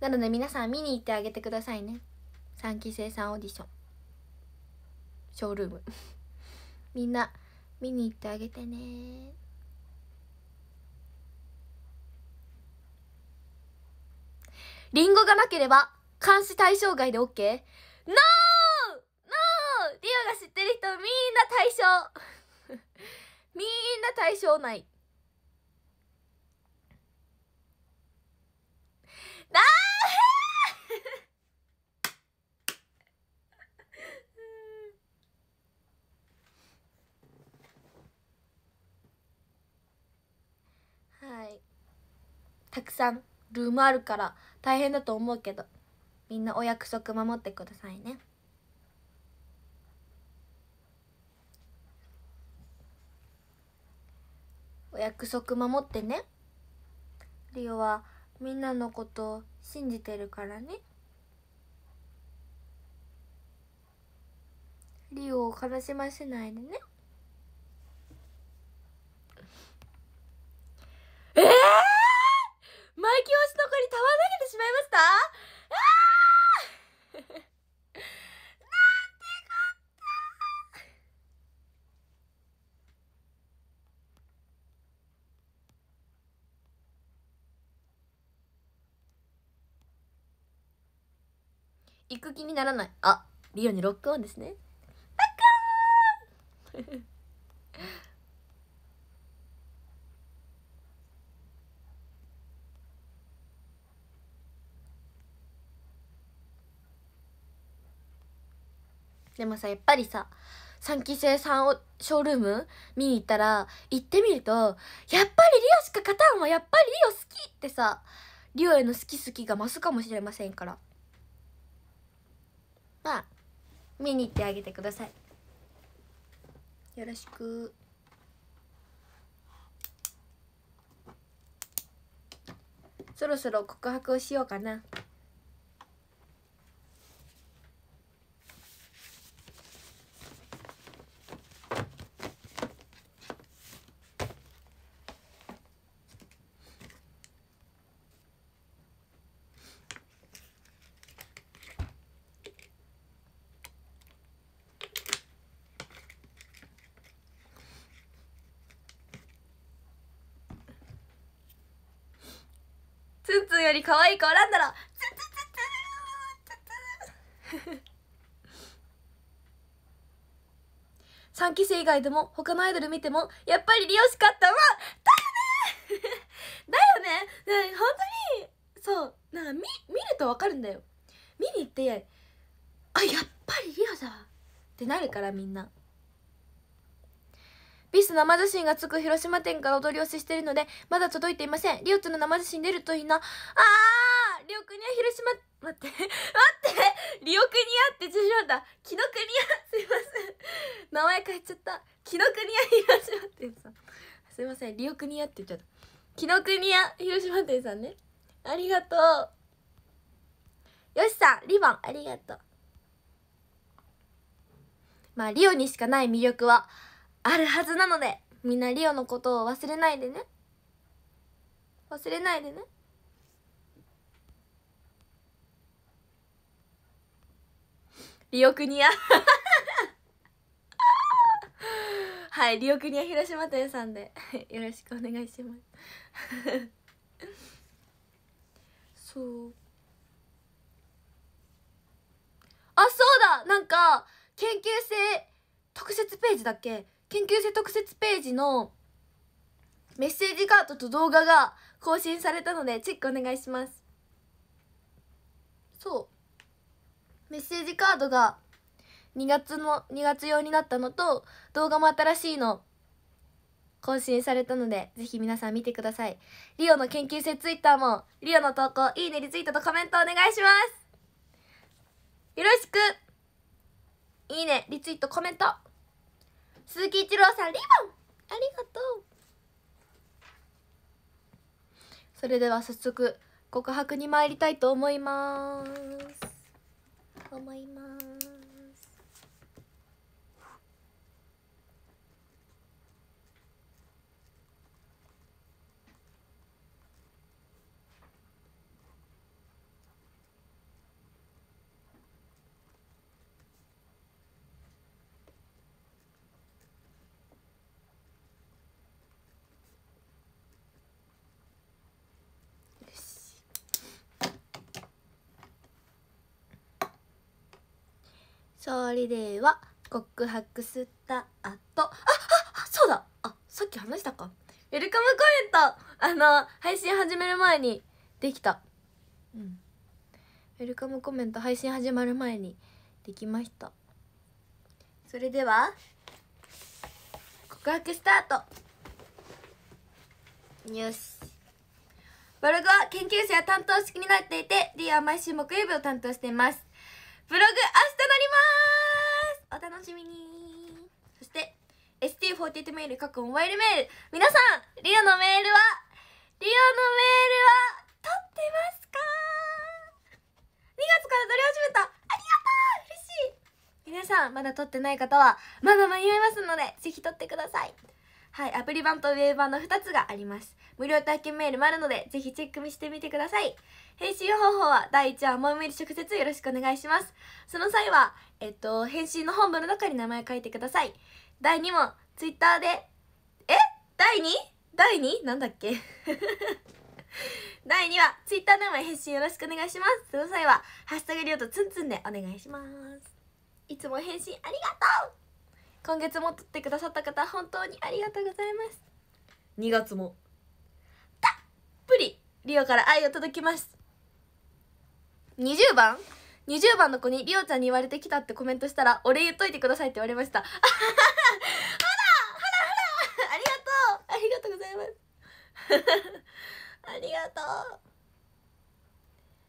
なので皆さん見に行ってあげてくださいね3期生さんオーディションショールーム みんな見に行ってあげてねリンゴがなければ監視対象外で o k n ーリオが知ってる人みんな対象 みんな対象ない はいたくさんルームあるから大変だと思うけどみんなお約束守ってくださいね。お約束守ってねリオはみんなのこと信じてるからねリオを悲しませないでねええー、マイキ推しの子にたわ投げてしまいましたああ行く気にならないあリオにロックオンですねンでもさやっぱりさ3期生さんをショールーム見に行ったら行ってみるとやっぱりリオしか勝たんわやっぱりリオ好きってさリオへの好き好きが増すかもしれませんからは見に行ってあげてくださいよろしくそろそろ告白をしようかなツツより可愛い子おらんだろツツツツツツ3期生以外でも他のアイドル見てもやっぱりリオしかったわだよねだよねほ本当にそうなんか見見るとわかるんだよ見に行ってあやっぱりリオだってなるからみんなビス生写真がつく広島店からお取り寄せしているので、まだ届いていません。リオツの生写真出るといいな。あーリオクニア広島、待って、待ってリオクニアってちょっだ。キノクニア、すいません。名前変えちゃった。キノクニア広島店さん。すいません、リオクニアって言っちゃった。キノクニア広島店さんね。ありがとう。よしさん、リボン、ありがとう。まあ、リオにしかない魅力は、あるはずなのでみんなリオのことを忘れないでね忘れないでねリオクニア はいリオクニア広島店さんでよろしくお願いします そうあそうだなんか研究生特設ページだっけ研究者特設ページのメッセージカードと動画が更新されたのでチェックお願いしますそうメッセージカードが2月の2月用になったのと動画も新しいの更新されたのでぜひ皆さん見てくださいリオの研究生ツイッターもリオの投稿いいねリツイートとコメントお願いしますよろしくいいねリツイートコメント鈴木一郎さんリボンありがとうそれでは早速告白に参りたいと思います思います調理例は告白した後あああそうだあさっき話したかウェルカムコメントあの配信始める前にできたうんウェルカムコメント配信始まる前にできましたそれでは告白スタートよしバログは研究者や担当式になっていて D は毎週木曜日を担当していますブログ明日なりますお楽しみにそして ST48 メール各モバイルメール皆さんリオのメールはリオのメールは撮ってますか2月から撮り始めたありがとう嬉しい皆さんまだ撮ってない方はまだ間に合いますのでぜひ撮ってくださいはいアプリ版とウェブ版の2つがあります無料体験メールもあるのでぜひチェックしてみてください編集方法は第1話もいメ直接よろしくお願いしますその際はえっと返信の本部の中に名前書いてください第2問 Twitter でえ第 2? 第 2? なんだっけ 第2話 Twitter でも返信よろしくお願いしますその際は「ハッシュタグリオとツンツン」でお願いしますいつも返信ありがとう今月も撮ってくださった方本当にありがとうございます2月もたっぷりリオから愛を届けます20番20番の子にりおちゃんに言われてきたってコメントしたらお礼言っといてくださいって言われましたほらほらほらありがとうありがとうございますありがとう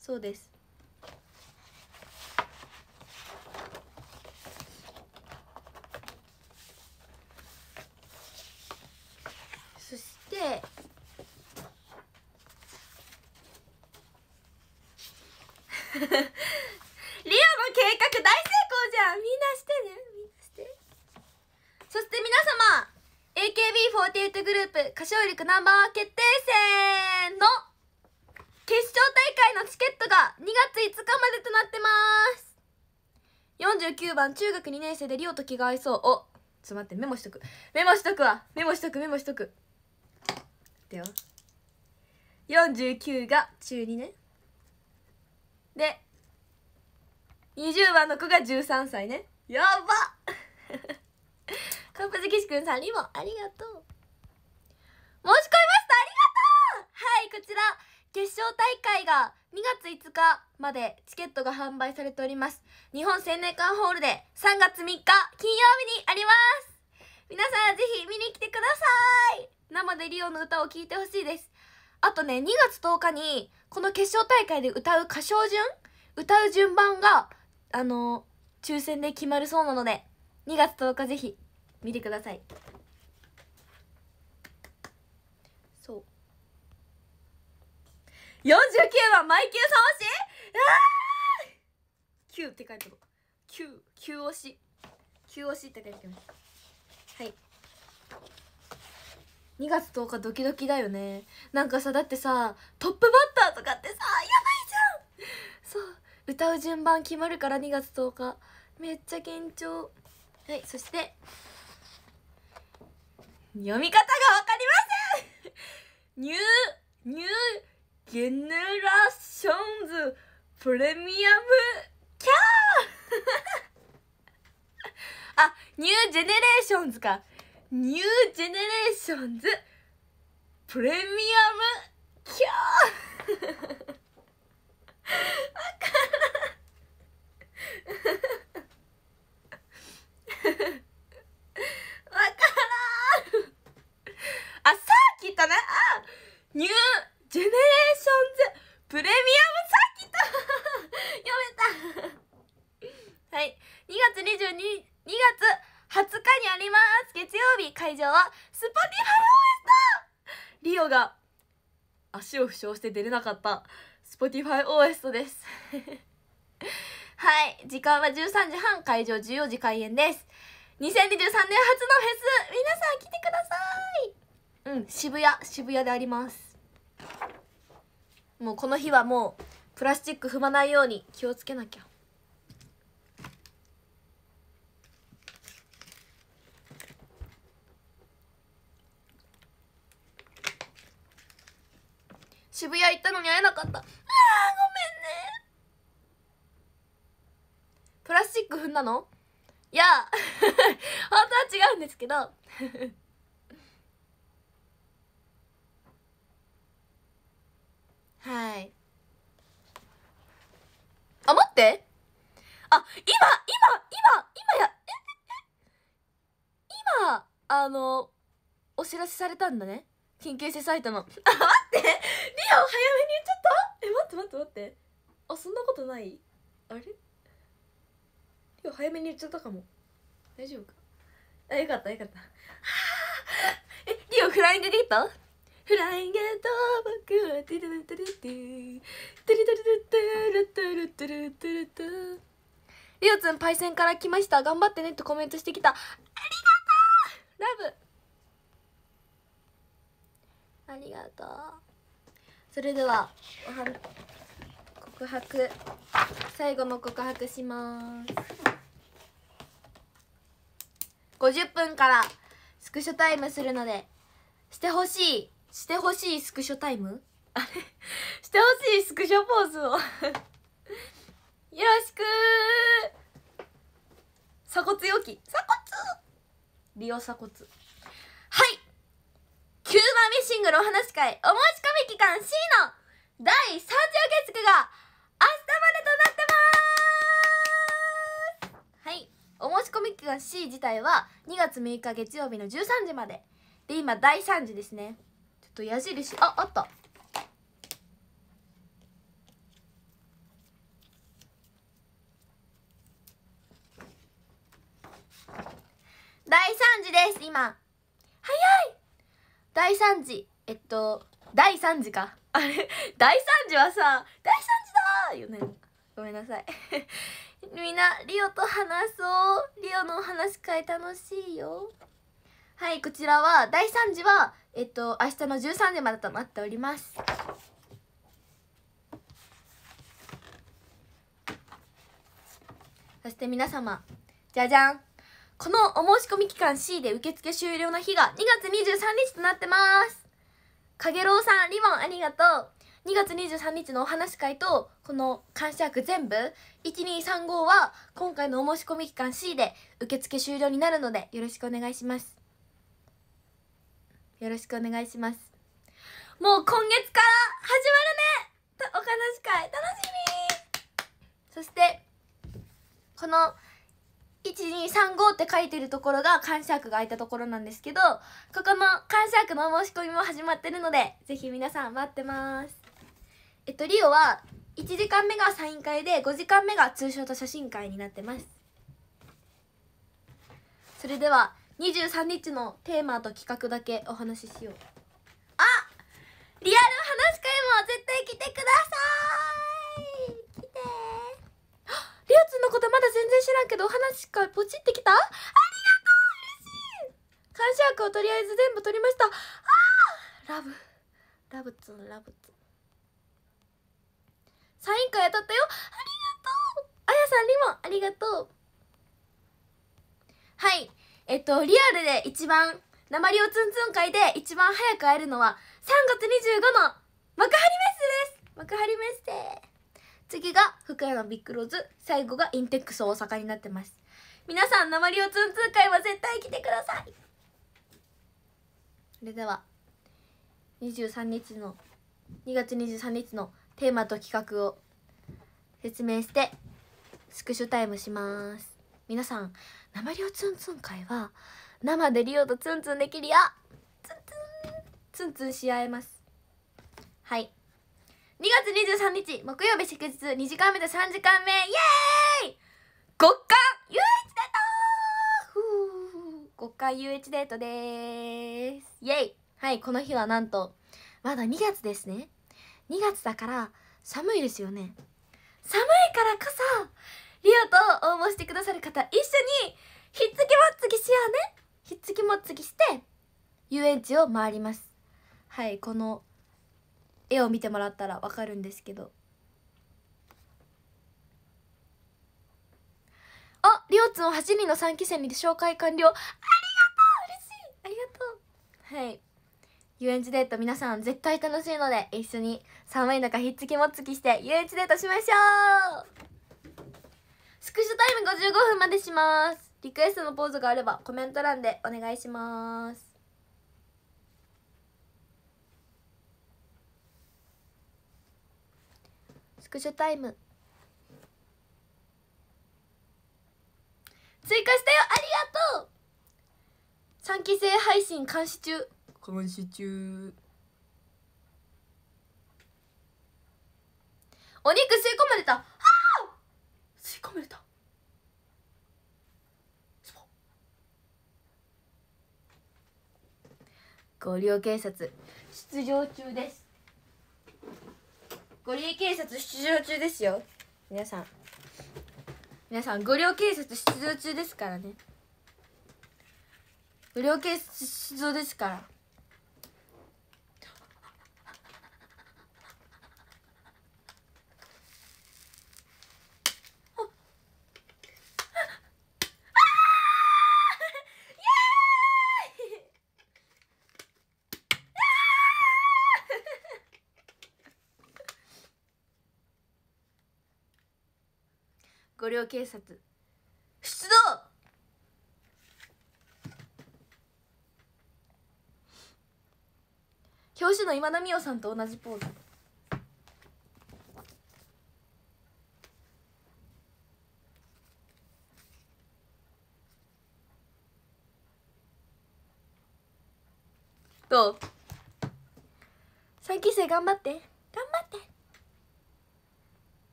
そうですそしてリオの計画大成功じゃんみんなしてねみんなしてそして皆様 AKB48 グループ歌唱力ナンバー決定戦の決勝大会のチケットが2月5日までとなってます49番中学2年生でリオと気が合いそうおちょっと待ってメモしとくメモしとくわメモしとくメモしとくだよ49が中2年で20番の子が13歳ねやばカンパチ岸くんさんにもありがとう申し込みましたありがとうはいこちら決勝大会が2月5日までチケットが販売されております日本青年館ホールで3月3日金曜日にあります皆さんぜひ見に来てください生でリオの歌を聴いてほしいですあとね、2月10日に、この決勝大会で歌う歌唱順歌う順番が、あの抽選で決まるそうなので、2月10日ぜひ、見てください。そう。49番、マイキューさん推しあ !9 って書いてある。9、9推し。9推しって書いてます。はい。2月10日ドキドキだよねなんかさだってさトップバッターとかってさやばいじゃんそう歌う順番決まるから2月10日めっちゃ緊張はいそして読み方が分かりませんニューニュージェネラションズプレミアムキャー あニュージェネレーションズかニュージェネレーションズプレミアムキャーわからんわからんあ、サーキットたねあニュージェネレーションズプレミアムサーキット読めたはい2月22 2月20日にあります月曜日会場はスポティファイオーエストリオが足を負傷して出れなかったスポティファイオーエストですはい時間は13時半会場14時開演です2023年初のフェス皆さん来てくださいうん渋谷渋谷でありますもうこの日はもうプラスチック踏まないように気をつけなきゃ渋谷行ったのに会えなかったああごめんねプラスチック踏んだのいや 本当は違うんですけど はいあ待ってあ今今今今や今あのお知らせされたんだね緊急性埼玉 あ待ってリオ早めに言っちゃったえ待って待って待ってあそんなことないあれリオ早めに言っちゃったかも大丈夫かあよかったよかったえリオフライングディーパフライングと僕はトゥルルトゥルトゥトゥルトゥルトゥルトゥルトゥルトゥルリオつんパイセンから来ました頑張ってねっコメントしてきたありがとうラブありがとうそれでは告白最後の告白します50分からスクショタイムするのでしてほしいしてほしいスクショタイムあれしてほしいスクショポーズをよろしく鎖骨よき鎖骨利用鎖骨9番目シングルお話会お申し込み期間 C の第30月が明日までとなってますはいお申し込み期間 C 自体は2月6日月曜日の13時までで今第3時ですねちょっと矢印ああった第3時です今早い第3次えっと第3次かあれ第3次はさ第3次だよねごめんなさい みんなリオと話そうリオのお話会楽しいよはいこちらは第3次はえっと明日の13時までとなっておりますそして皆様じゃじゃんこのお申し込み期間 C で受付終了の日が2月23日となってます。かげろうさん、リボンありがとう。2月23日のお話会とこの感謝役全部1235は今回のお申し込み期間 C で受付終了になるのでよろしくお願いしますよろしくお願いしますもう今月から始まるねお話し会楽しみそしてこの1235って書いてるところが感謝枠が開いたところなんですけどここの感謝枠のお申し込みも始まってるのでぜひ皆さん待ってますえっとリオは1時間目がサイン会で5時間目が通称と写真会になってますそれでは23日のテーマと企画だけお話ししようあリアル話会も絶対来てください来てりょうつのことまだ全然知らんけどお話しかポチってきたありがとう嬉しい感謝枠をとりあえず全部取りましたあラブラブツンラブツンサイン会当たったよありがとうあやさんりもありがとうはいえっとリアルで一番鉛をツンツン会で一番早く会えるのは3月25の幕張メッセです幕張メッセ次が福山ビッグローズ最後がインテックス大阪になってます皆さん鉛をツンツン会は絶対来てくださいそれでは23日の2月23日のテーマと企画を説明してスクショタイムします皆さん鉛をツンツン会は生でリオとツンツンできるよツンツンツンツンし合えますはい2月23日木曜日祝日2時間目と3時間目イエーイ極寒園地デート極寒園地デートですイエイはいこの日はなんとまだ2月ですね2月だから寒いですよね寒いからこそリオと応募してくださる方一緒にひっつきもっつきしようねひっつきもっつきして遊園地を回りますはいこの絵を見てもらったらわかるんですけどありょうつんを8人の3期生にて紹介完了ありがとう嬉しいありがとうはい遊園地デート皆さん絶対楽しいので一緒に寒い中ひっつきもっつきして遊園地デートしましょうスクショタイム55分までしますリクエストのポーズがあればコメント欄でお願いしますスクショタイム追加したよありがとう3期生配信監視中監視中お肉吸い込まれたはあ吸い込まれたご利用警察出場中です五稜警察出場中ですよ皆さん皆さん五稜警察出場中ですからね五稜警察出場ですから領警察出動表紙の今田美桜さんと同じポーズどう3期生頑張って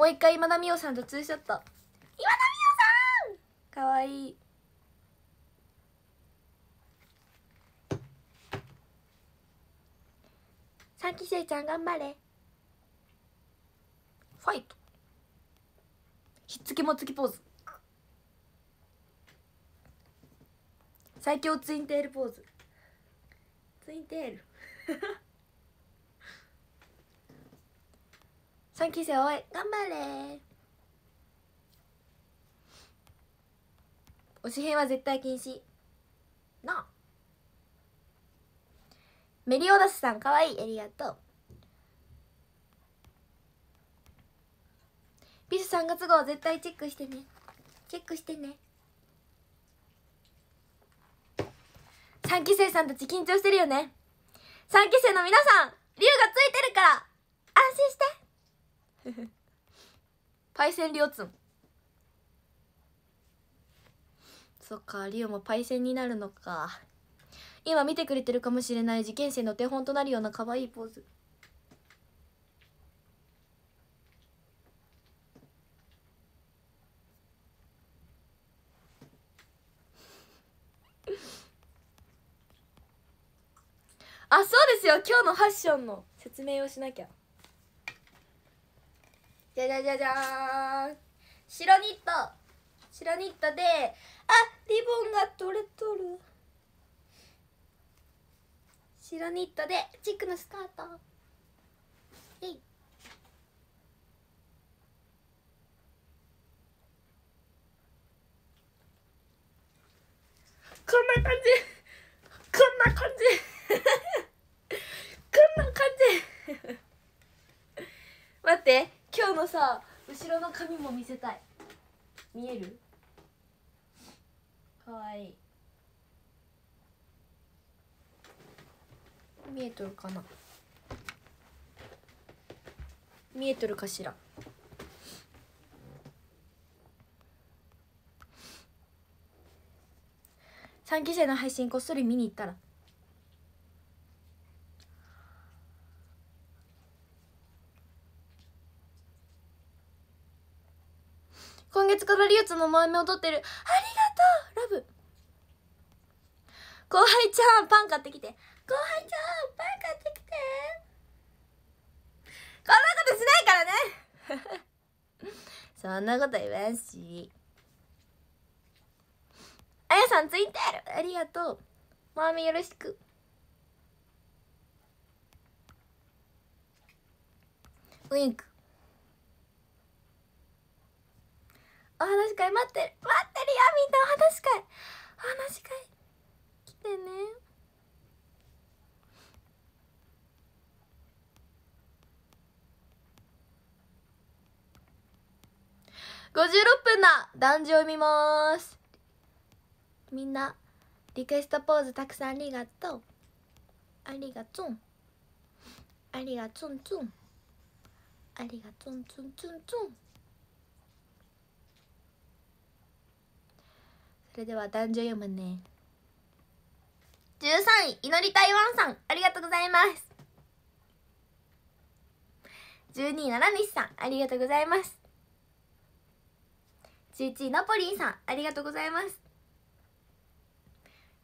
もう一回今田美桜さんとツーショット今田美桜さんかわいいき期生ちゃん頑張れファイトひっつきもつきポーズ最強ツインテールポーズツインテール3期生応援頑張れ推し編は絶対禁止なメリオダスさんかわいいありがとうビス3月号絶対チェックしてねチェックしてね3期生さんたち緊張してるよね3期生の皆さん竜がついてるから安心して パイセンリオツンそっかリオもパイセンになるのか今見てくれてるかもしれない受験生の手本となるような可愛いポーズ あそうですよ今日のファッションの説明をしなきゃじゃじゃじゃじゃーん白ニット白ニットであリボンが取れとる白ニットでチックのスカートイいこんな感じこんな感じ こんな感じ 待って今日のさ後ろの髪も見せたい見えるかわいい見えとるかな見えとるかしら3期生の配信こっそり見に行ったら今月からリュウツの前目を取ってるありがとうラブ後輩ちゃんパン買ってきて後輩ちゃんパン買ってきてこんなことしないからね そんなこと言わんしあやさんついてるありがとうまみよろしくウインクお話会待ってる待ってるよみんなお話会お話会来てね56分だ男女を見ますみんなリクエストポーズたくさんありがとうありがとうありがとうありがとうありがとうそれでは男女読むね13位祈り台湾さんありがとうございます12位奈良西さんありがとうございます11位ナポリンさんありがとうございます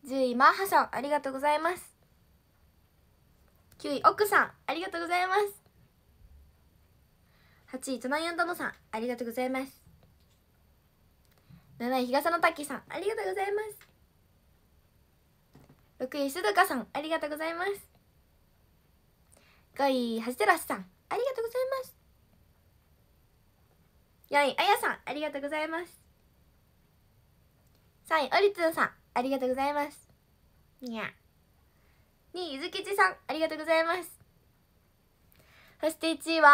10位マーハさんありがとうございます9位奥さんありがとうございます8位トナイアンドノさんありがとうございます七位日傘の滝さんありがとうございます6位すどかさんありがとうございます5位はじてらしさんありがとうございます4位あやさんありがとうございます3位おりつんさんありがとうございますにゃ2位ゆずきちさんありがとうございますそして1位は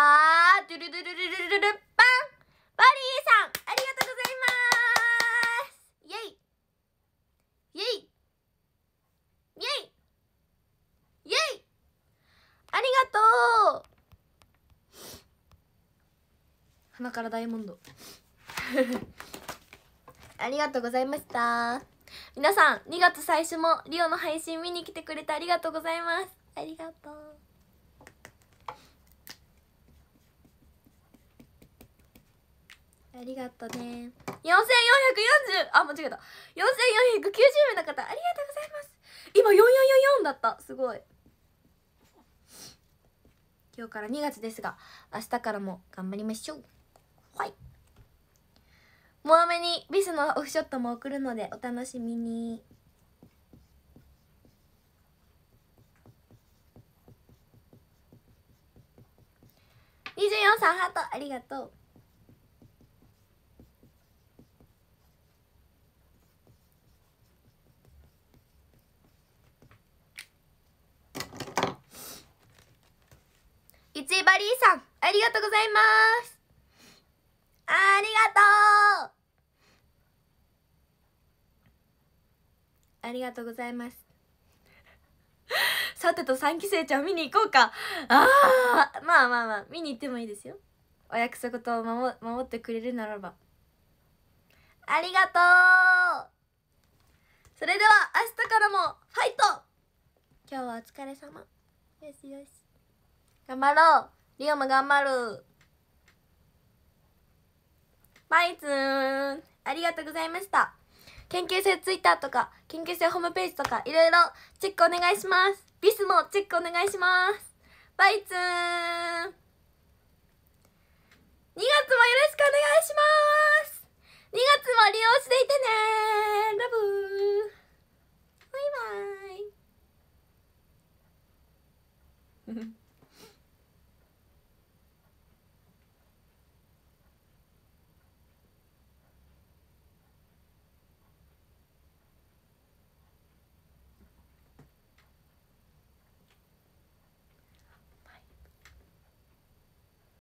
ドゥルドゥルルルルルルパンバリーさんありがとうございますイイェイイェイイェイありがとう鼻からダイヤモンド ありがとうございました皆さん2月最初もリオの配信見に来てくれてありがとうございますありがとうありがとね4440あ間違えた4490名の方ありがとうございます今4444だったすごい今日から2月ですが明日からも頑張りましょうはいもうめにビスのオフショットも送るのでお楽しみに24さんハートありがとういちばりーさん、ありがとうございます。ありがとうありがとうございます。さてと3期生ちゃん見に行こうか。ああまあまあまあ、見に行ってもいいですよ。お約束と守守ってくれるならば。ありがとうそれでは明日からもファイト今日はお疲れ様よしよし頑張ろうリオも頑張るバイツーンありがとうございました研究生ツイッターとか研究生ホームページとかいろいろチェックお願いしますビスもチェックお願いしますバイツーン2月もよろしくお願いします2月も利用していてねラブーバイバイ